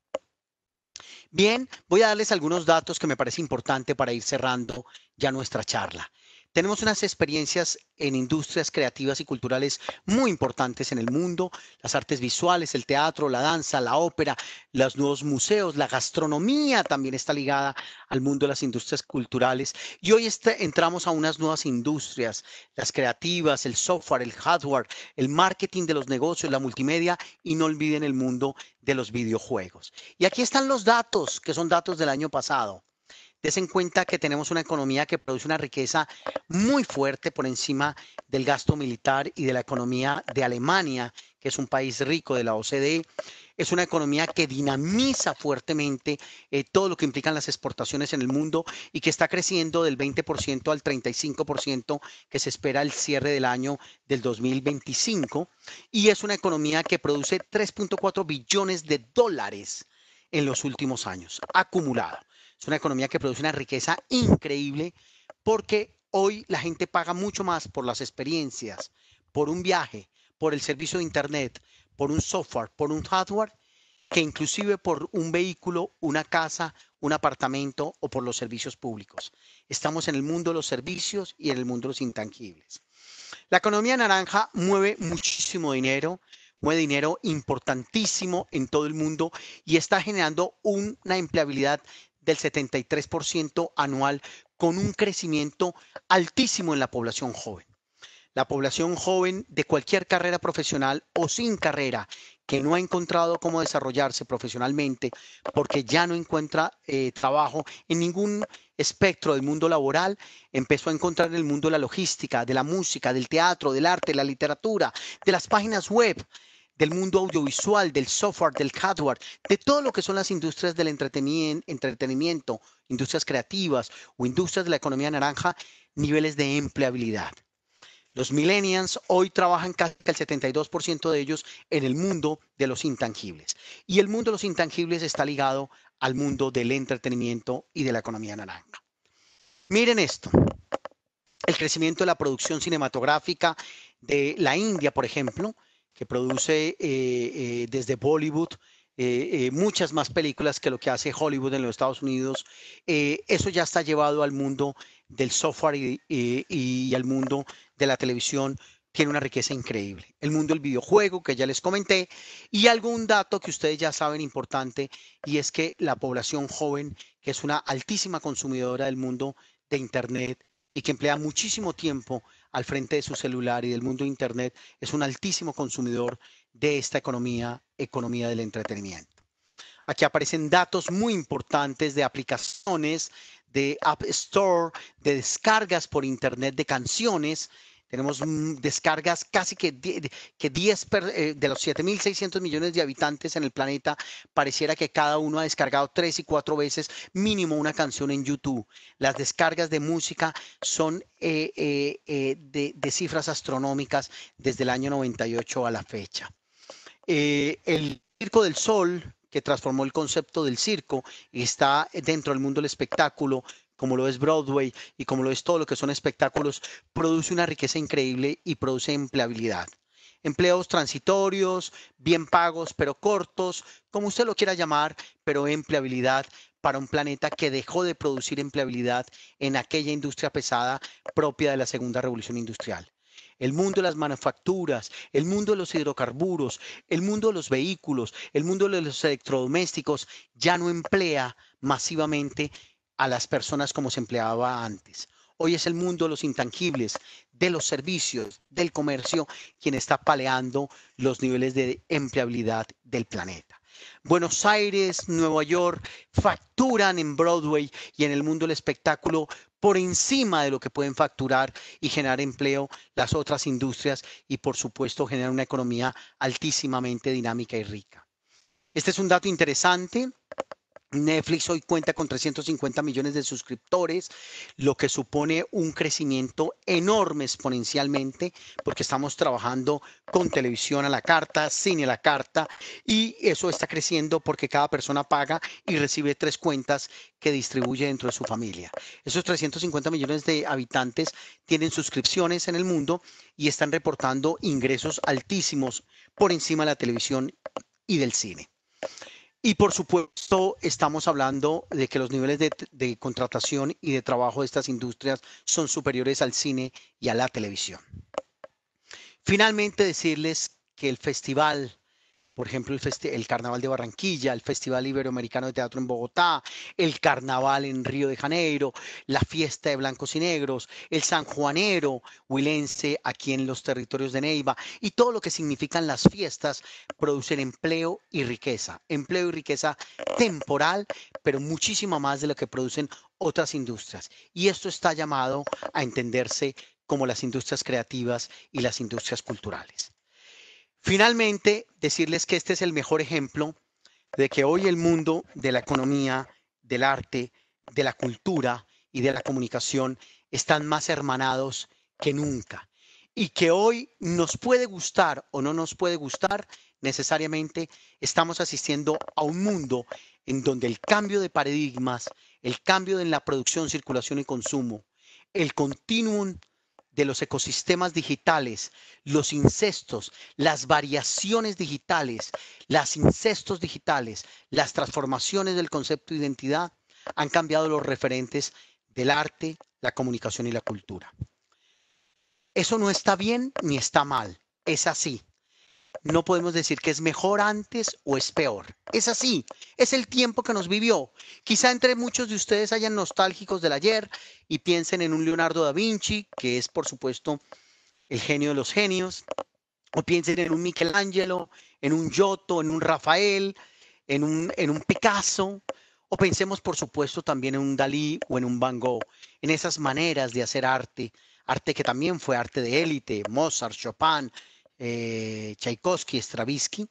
Bien, voy a darles algunos datos que me parece importante para ir cerrando ya nuestra charla. Tenemos unas experiencias en industrias creativas y culturales muy importantes en el mundo, las artes visuales, el teatro, la danza, la ópera, los nuevos museos, la gastronomía también está ligada al mundo de las industrias culturales. Y hoy este, entramos a unas nuevas industrias, las creativas, el software, el hardware, el marketing de los negocios, la multimedia y no olviden el mundo de los videojuegos. Y aquí están los datos, que son datos del año pasado. Des en cuenta que tenemos una economía que produce una riqueza muy fuerte por encima del gasto militar y de la economía de Alemania, que es un país rico de la OCDE. Es una economía que dinamiza fuertemente eh, todo lo que implican las exportaciones en el mundo y que está creciendo del 20% al 35% que se espera el cierre del año del 2025. Y es una economía que produce 3.4 billones de dólares en los últimos años, acumulado. Es una economía que produce una riqueza increíble porque hoy la gente paga mucho más por las experiencias, por un viaje, por el servicio de Internet, por un software, por un hardware, que inclusive por un vehículo, una casa, un apartamento o por los servicios públicos. Estamos en el mundo de los servicios y en el mundo de los intangibles. La economía naranja mueve muchísimo dinero, mueve dinero importantísimo en todo el mundo y está generando una empleabilidad del 73% anual con un crecimiento altísimo en la población joven. La población joven de cualquier carrera profesional o sin carrera que no ha encontrado cómo desarrollarse profesionalmente porque ya no encuentra eh, trabajo en ningún espectro del mundo laboral, empezó a encontrar en el mundo de la logística, de la música, del teatro, del arte, la literatura, de las páginas web, del mundo audiovisual, del software, del hardware, de todo lo que son las industrias del entretenimiento, industrias creativas o industrias de la economía naranja, niveles de empleabilidad. Los millennials hoy trabajan casi el 72% de ellos en el mundo de los intangibles. Y el mundo de los intangibles está ligado al mundo del entretenimiento y de la economía naranja. Miren esto. El crecimiento de la producción cinematográfica de la India, por ejemplo, que produce eh, eh, desde Bollywood eh, muchas más películas que lo que hace Hollywood en los Estados Unidos. eso ya está llevado al mundo del software y, al mundo de la televisión. Tiene una riqueza increíble. El mundo del videojuego, que ya les comenté, y algún dato que ustedes ya saben importante, y es que la población joven, que es una altísima consumidora del mundo de Internet y que emplea muchísimo tiempo al frente de su celular y del mundo de Internet, es un altísimo consumidor de esta economía, economía del entretenimiento. Aquí aparecen datos muy importantes de aplicaciones, de App Store, de descargas por Internet de canciones, tenemos mm, descargas casi que, que 10 eh, de los 7.600 millones de habitantes en el planeta, pareciera que cada uno ha descargado tres y cuatro veces mínimo una canción en YouTube. Las descargas de música son eh, eh, de, cifras astronómicas desde el año 98 a la fecha. el Circo del Sol, que transformó el concepto del circo, está dentro del mundo del espectáculo como lo es Broadway y como lo es todo lo que son espectáculos, produce una riqueza increíble y produce empleabilidad. Empleos transitorios, bien pagos, pero cortos, como usted lo quiera llamar, pero empleabilidad para un planeta que dejó de producir empleabilidad en aquella industria pesada propia de la segunda revolución industrial. El mundo de las manufacturas, el mundo de los hidrocarburos, el mundo de los vehículos, el mundo de los electrodomésticos ya no emplea masivamente a las personas como se empleaba antes. Hoy es el mundo de los intangibles, de los servicios, del comercio, quien está paleando los niveles de empleabilidad del planeta. Buenos Aires, Nueva York facturan en Broadway y en el mundo del espectáculo por encima de lo que pueden facturar y generar empleo las otras industrias y por supuesto generar una economía altísimamente dinámica y rica. Este es un dato interesante Netflix hoy cuenta con 350 millones de suscriptores, lo que supone un crecimiento enorme exponencialmente, porque estamos trabajando con televisión a la carta, cine a la carta, y eso está creciendo porque cada persona paga y recibe tres cuentas que distribuye dentro de su familia. Esos 350 millones de habitantes tienen suscripciones en el mundo y están reportando ingresos altísimos por encima de la televisión y del cine. Y por supuesto, estamos hablando de que los niveles de, contratación y de trabajo de estas industrias son superiores al cine y a la televisión. Finalmente, decirles que el festival por ejemplo, el, Carnaval de Barranquilla, el Festival Iberoamericano de Teatro en Bogotá, el Carnaval en Río de Janeiro, la Fiesta de Blancos y Negros, el San Juanero huilense aquí en los territorios de Neiva y todo lo que significan las fiestas producen empleo y riqueza, empleo y riqueza temporal, pero muchísimo más de lo que producen otras industrias. Y esto está llamado a entenderse como las industrias creativas y las industrias culturales. Finalmente, decirles que este es el mejor ejemplo de que hoy el mundo de la economía, del arte, de la cultura y de la comunicación están más hermanados que nunca y que hoy nos puede gustar o no nos puede gustar, necesariamente estamos asistiendo a un mundo en donde el cambio de paradigmas, el cambio en la producción, circulación y consumo, el continuum de los ecosistemas digitales, los incestos, las variaciones digitales, las incestos digitales, las transformaciones del concepto de identidad han cambiado los referentes del arte, la comunicación y la cultura. Eso no está bien ni está mal, es así no podemos decir que es mejor antes o es peor. Es así, es el tiempo que nos vivió. Quizá entre muchos de ustedes hayan nostálgicos del ayer y piensen en un Leonardo da Vinci, que es por supuesto el genio de los genios, o piensen en un Michelangelo, en un Giotto, en un Rafael, en un, en un Picasso, o pensemos por supuesto también en un Dalí o en un Van Gogh, en esas maneras de hacer arte, arte que también fue arte de élite, Mozart, Chopin, eh, Tchaikovsky, Stravinsky,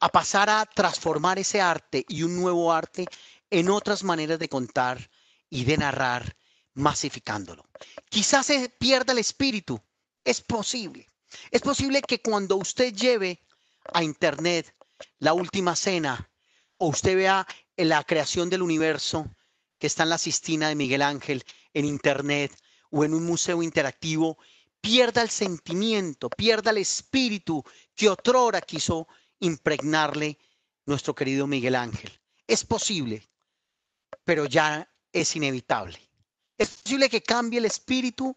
a pasar a transformar ese arte y un nuevo arte en otras maneras de contar y de narrar, masificándolo. Quizás se pierda el espíritu, es posible. Es posible que cuando usted lleve a Internet la última cena o usted vea la creación del universo que está en la Sistina de Miguel Ángel en Internet o en un museo interactivo pierda el sentimiento, pierda el espíritu que otrora quiso impregnarle nuestro querido Miguel Ángel. Es posible, pero ya es inevitable. Es posible que cambie el espíritu,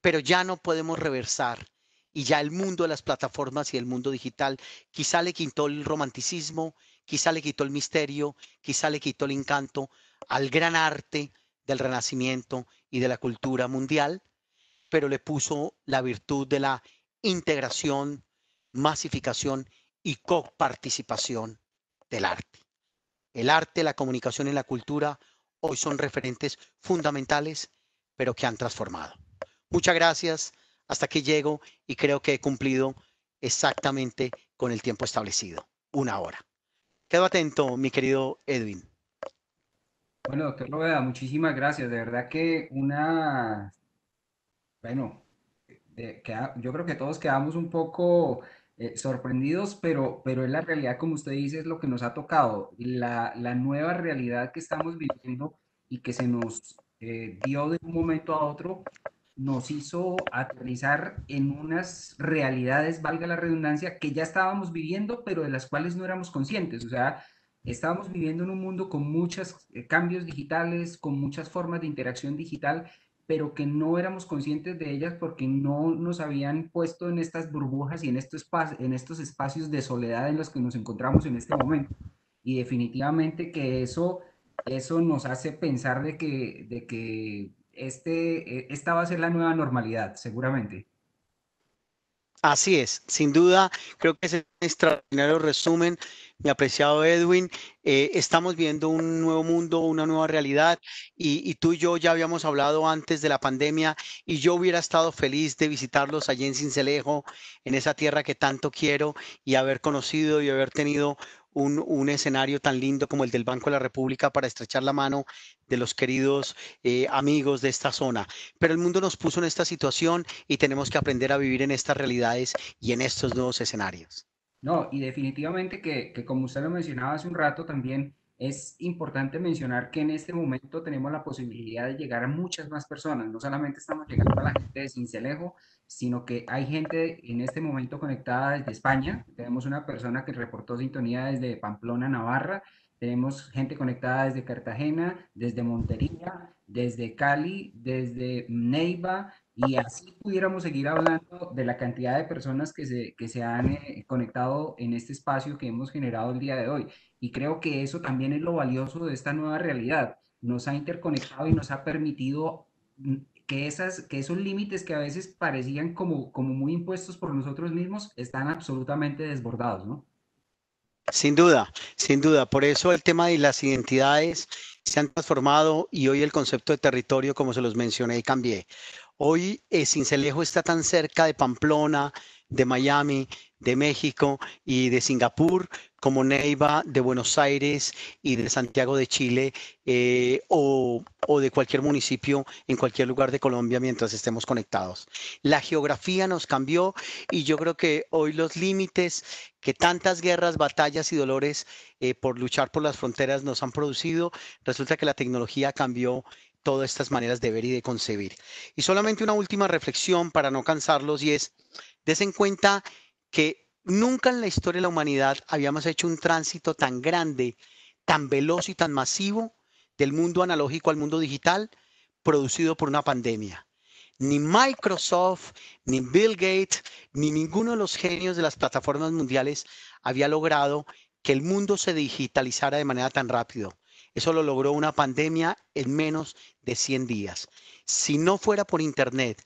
pero ya no podemos reversar. Y ya el mundo de las plataformas y el mundo digital quizá le quitó el romanticismo, quizá le quitó el misterio, quizá le quitó el encanto al gran arte del renacimiento y de la cultura mundial, pero le puso la virtud de la integración, masificación y coparticipación del arte. El arte, la comunicación y la cultura hoy son referentes fundamentales, pero que han transformado. Muchas gracias. Hasta aquí llego y creo que he cumplido exactamente con el tiempo establecido, una hora. Quedo atento, mi querido Edwin. Bueno, doctor Rueda, muchísimas gracias. De verdad que una bueno, eh, eh, yo creo que todos quedamos un poco eh, sorprendidos, pero, pero es la realidad, como usted dice, es lo que nos ha tocado, la, nueva realidad que estamos viviendo y que se nos dio de un momento a otro, nos hizo aterrizar en unas realidades, valga la redundancia, que ya estábamos viviendo, pero de las cuales no éramos conscientes. O sea, estábamos viviendo en un mundo con muchos cambios digitales, con muchas formas de interacción digital pero que no éramos conscientes de ellas porque no nos habían puesto en estas burbujas y en estos, espacios de soledad en los que nos encontramos en este momento. Y definitivamente que eso, eso nos hace pensar de que, de que este, e, esta va a ser la nueva normalidad, seguramente. Así es, sin duda, creo que es un extraordinario resumen, mi apreciado Edwin. Eh, estamos viendo un nuevo mundo, una nueva realidad y, tú y yo ya habíamos hablado antes de la pandemia y yo hubiera estado feliz de visitarlos allí en Cincelejo, en esa tierra que tanto quiero y haber conocido y haber tenido un, un escenario tan lindo como el del Banco de la República para estrechar la mano de los queridos eh, amigos de esta zona. Pero el mundo nos puso en esta situación y tenemos que aprender a vivir en estas realidades y en estos nuevos escenarios. No, y definitivamente que, que como usted lo mencionaba hace un rato también, es importante mencionar que en este momento tenemos la posibilidad de llegar a muchas más personas. No solamente estamos llegando a la gente de Cincelejo, sino que hay gente en este momento conectada desde España. Tenemos una persona que reportó sintonía desde Pamplona, Navarra. Tenemos gente conectada desde Cartagena, desde Montería, desde Cali, desde Neiva, y así pudiéramos seguir hablando de la cantidad de personas que se, que se han eh, conectado en este espacio que hemos generado el día de hoy. Y creo que eso también es lo valioso de esta nueva realidad. Nos ha interconectado y nos ha permitido mm, que, esas, que esos límites que a veces parecían como, como muy impuestos por nosotros mismos están absolutamente desbordados, ¿no? Sin duda, sin duda. Por eso el tema de las identidades se han transformado y hoy el concepto de territorio, como se los mencioné, cambié. Hoy eh, Cincelejo está tan cerca de Pamplona, de Miami, de México y de Singapur, como Neiva de Buenos Aires y de Santiago de Chile eh, o, de cualquier municipio en cualquier lugar de Colombia mientras estemos conectados. La geografía nos cambió y yo creo que hoy los límites que tantas guerras, batallas y dolores eh, por luchar por las fronteras nos han producido, resulta que la tecnología cambió todas estas maneras de ver y de concebir. Y solamente una última reflexión para no cansarlos y es, Desen cuenta que nunca en la historia de la humanidad habíamos hecho un tránsito tan grande, tan veloz y tan masivo del mundo analógico al mundo digital producido por una pandemia. Ni Microsoft, ni Bill Gates, ni ninguno de los genios de las plataformas mundiales había logrado que el mundo se digitalizara de manera tan rápido. Eso lo logró una pandemia en menos de 100 días. Si no fuera por Internet,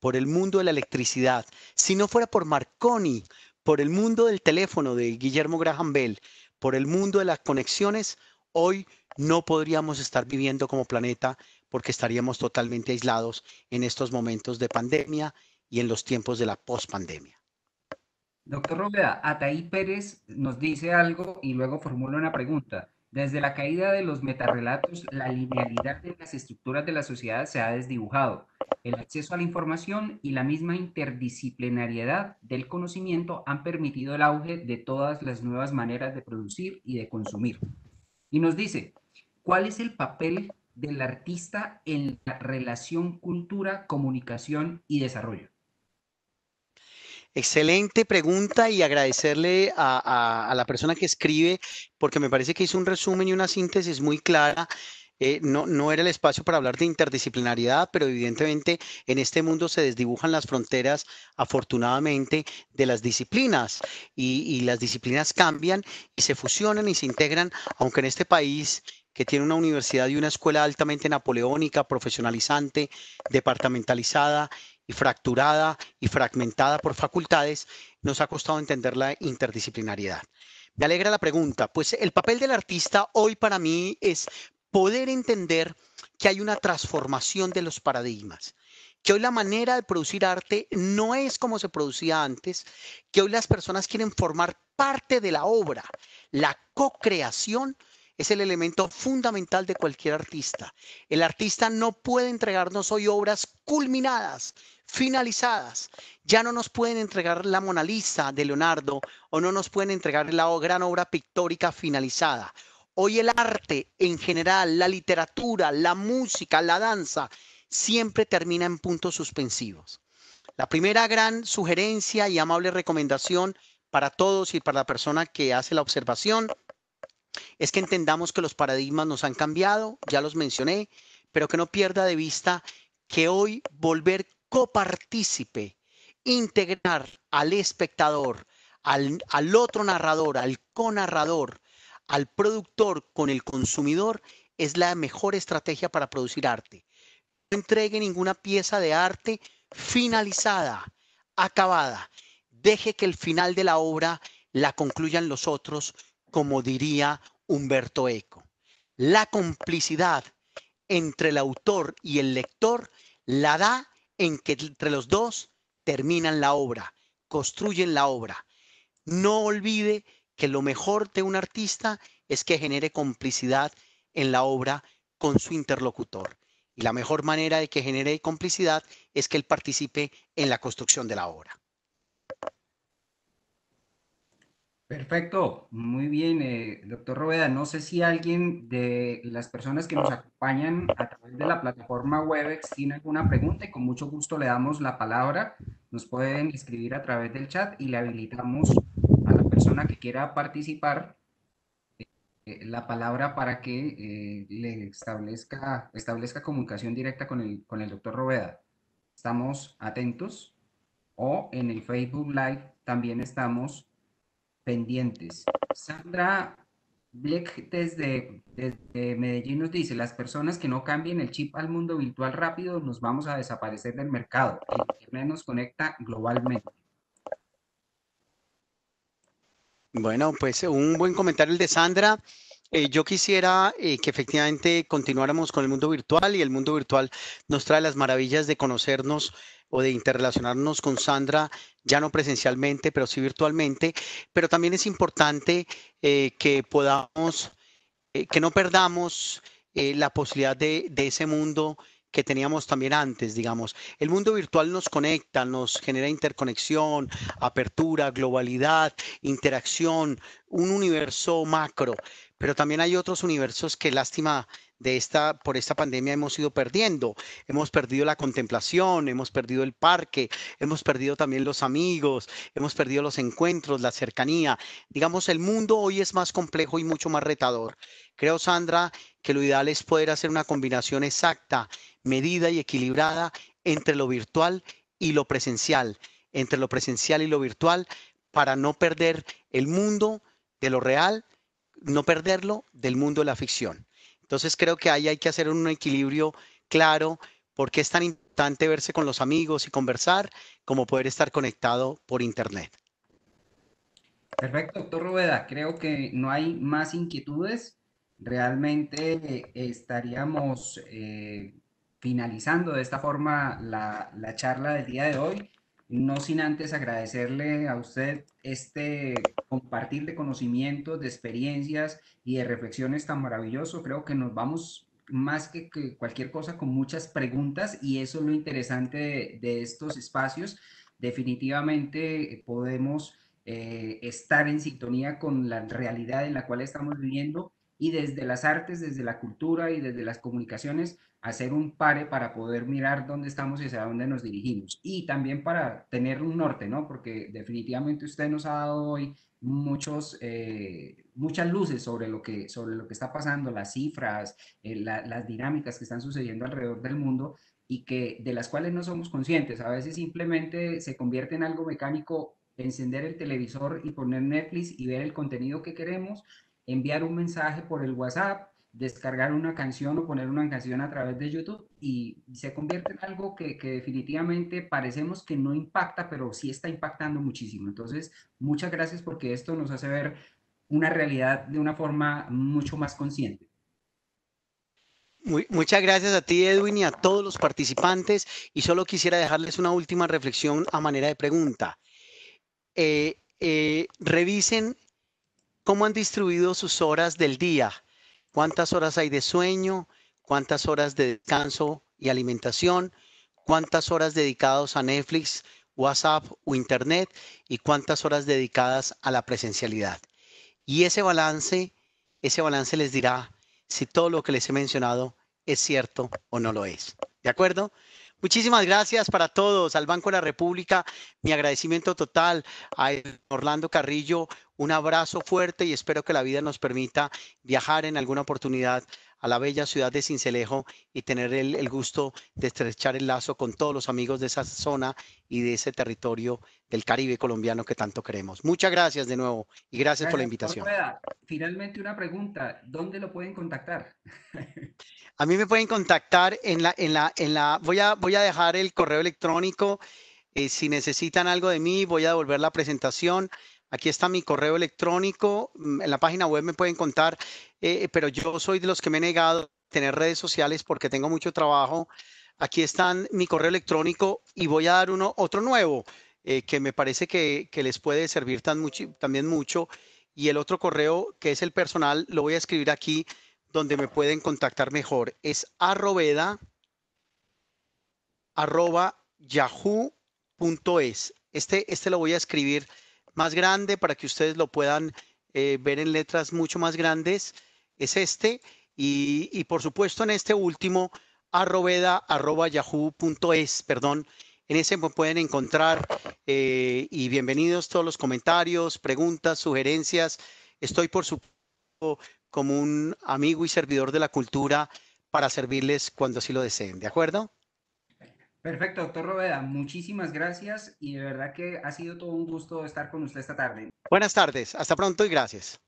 por el mundo de la electricidad, si no fuera por Marconi, por el mundo del teléfono de Guillermo Graham Bell, por el mundo de las conexiones, hoy no podríamos estar viviendo como planeta porque estaríamos totalmente aislados en estos momentos de pandemia y en los tiempos de la pospandemia. Doctor Robeda, Ataí Pérez nos dice algo y luego formula una pregunta. Desde la caída de los metarrelatos, la linealidad de las estructuras de la sociedad se ha desdibujado. El acceso a la información y la misma interdisciplinariedad del conocimiento han permitido el auge de todas las nuevas maneras de producir y de consumir. Y nos dice, ¿cuál es el papel del artista en la relación cultura, comunicación y desarrollo? Excelente pregunta y agradecerle a, la persona que escribe porque me parece que hizo un resumen y una síntesis muy clara. Eh, no, no, era el espacio para hablar de interdisciplinaridad, pero evidentemente en este mundo se desdibujan las fronteras, afortunadamente, de las disciplinas y, y las disciplinas cambian y se fusionan y se integran, aunque en este país que tiene una universidad y una escuela altamente napoleónica, profesionalizante, departamentalizada y fracturada y fragmentada por facultades, nos ha costado entender la interdisciplinariedad. Me alegra la pregunta, pues el papel del artista hoy para mí es poder entender que hay una transformación de los paradigmas, que hoy la manera de producir arte no es como se producía antes, que hoy las personas quieren formar parte de la obra, la co-creación es el elemento fundamental de cualquier artista. El artista no puede entregarnos hoy obras culminadas, finalizadas. Ya no nos pueden entregar la Mona Lisa de Leonardo o no nos pueden entregar la gran obra pictórica finalizada. Hoy el arte en general, la literatura, la música, la danza, siempre termina en puntos suspensivos. La primera gran sugerencia y amable recomendación para todos y para la persona que hace la observación es que entendamos que los paradigmas nos han cambiado, ya los mencioné, pero que no pierda de vista que hoy volver copartícipe, integrar al espectador, al, al otro narrador, al conarrador, al productor con el consumidor es la mejor estrategia para producir arte. No entregue ninguna pieza de arte finalizada, acabada. Deje que el final de la obra la concluyan los otros como diría Humberto Eco. La complicidad entre el autor y el lector la da en que entre los dos terminan la obra, construyen la obra. No olvide que lo mejor de un artista es que genere complicidad en la obra con su interlocutor. Y la mejor manera de que genere complicidad es que él participe en la construcción de la obra. Perfecto, muy bien, eh, doctor Roveda. No sé si alguien de las personas que nos ah. acompañan a través de la plataforma WebEx tiene alguna pregunta y con mucho gusto le damos la palabra. Nos pueden escribir a través del chat y le habilitamos a la persona que quiera participar eh, la palabra para que eh, le establezca, establezca comunicación directa con el, doctor Roveda. Estamos atentos o en el Facebook Live también estamos pendientes. Sandra Bleck desde, Medellín nos dice, las personas que no cambien el chip al mundo virtual rápido nos vamos a desaparecer del mercado. El Internet nos conecta globalmente. Bueno, pues un buen comentario el de Sandra. Eh, yo quisiera eh, que efectivamente continuáramos con el mundo virtual y el mundo virtual nos trae las maravillas de conocernos o de interrelacionarnos con Sandra, ya no presencialmente, pero sí virtualmente. Pero también es importante eh, que podamos, que no perdamos la posibilidad de ese mundo que teníamos también antes, digamos. El mundo virtual nos conecta, nos genera interconexión, apertura, globalidad, interacción, un universo macro pero también hay otros universos que lástima de esta, por esta pandemia hemos ido perdiendo. Hemos perdido la contemplación, hemos perdido el parque, hemos perdido también los amigos, hemos perdido los encuentros, la cercanía. Digamos, el mundo hoy es más complejo y mucho más retador. Creo, Sandra, que lo ideal es poder hacer una combinación exacta, medida y equilibrada entre lo virtual y lo presencial, entre lo presencial y lo virtual, para no perder el mundo de lo real no perderlo del mundo de la ficción. Entonces creo que ahí hay que hacer un equilibrio claro porque es tan importante verse con los amigos y conversar como poder estar conectado por Internet. Perfecto, doctor Rueda. Creo que no hay más inquietudes. Realmente eh, estaríamos eh, finalizando de esta forma la charla del día de hoy. No sin antes agradecerle a usted este compartir de conocimientos, de experiencias y de reflexiones tan maravilloso. Creo que nos vamos más que, cualquier cosa con muchas preguntas y eso es lo interesante de, estos espacios. Definitivamente podemos eh, estar en sintonía con la realidad en la cual estamos viviendo y desde las artes, desde la cultura y desde las comunicaciones hacer un pare para poder mirar dónde estamos y hacia dónde nos dirigimos. Y también para tener un norte, ¿no? Porque definitivamente usted nos ha dado hoy muchos, eh, muchas luces sobre lo, que, sobre lo que está pasando, las cifras, eh, las dinámicas que están sucediendo alrededor del mundo y que de las cuales no somos conscientes. A veces simplemente se convierte en algo mecánico encender el televisor y poner Netflix y ver el contenido que queremos, enviar un mensaje por el WhatsApp descargar una canción o poner una canción a través de YouTube y se convierte en algo que, definitivamente parecemos que no impacta, pero sí está impactando muchísimo. Entonces, muchas gracias porque esto nos hace ver una realidad de una forma mucho más consciente. muchas gracias a ti, Edwin, y a todos los participantes. Y solo quisiera dejarles una última reflexión a manera de pregunta. Eh, eh, revisen cómo han distribuido sus horas del día cuántas horas hay de sueño, cuántas horas de descanso y alimentación, cuántas horas dedicadas a Netflix, WhatsApp o Internet y cuántas horas dedicadas a la presencialidad. Y ese balance, ese balance les dirá si todo lo que les he mencionado es cierto o no lo es. ¿De acuerdo? Muchísimas gracias para todos, al Banco de la República, mi agradecimiento total a Orlando Carrillo, un abrazo fuerte y espero que la vida nos permita viajar en alguna oportunidad a la bella ciudad de Cincelejo y tener el, gusto de estrechar el lazo con todos los amigos de esa zona y de ese territorio del Caribe colombiano que tanto queremos. Muchas gracias de nuevo y gracias, por la invitación. Finalmente una pregunta, ¿dónde lo pueden contactar? a mí me pueden contactar en la, en la, en la, voy a, voy a dejar el correo electrónico. Eh, si necesitan algo de mí, voy a devolver la presentación. Aquí está mi correo electrónico. Mm, en la página web me pueden contar, eh, eh, pero yo soy de los que me he negado a tener redes sociales porque tengo mucho trabajo. Aquí están mi correo electrónico y voy a dar uno, otro nuevo eh, que me parece que, que les puede servir tan mucho, también mucho. Y el otro correo, que es el personal, lo voy a escribir aquí donde me pueden contactar mejor. Es arrobeda yahoo.es. Este, este lo voy a escribir más grande para que ustedes lo puedan eh, ver en letras mucho más grandes, es este. Y, por supuesto en este último, arrobeda, arroba yahoo.es, perdón. En ese pueden encontrar eh, y bienvenidos todos los comentarios, preguntas, sugerencias. Estoy por supuesto como un amigo y servidor de la cultura para servirles cuando así lo deseen, ¿de acuerdo? Perfecto, doctor Roveda, muchísimas gracias y de verdad que ha sido todo un gusto estar con usted esta tarde. Buenas tardes, hasta pronto y gracias.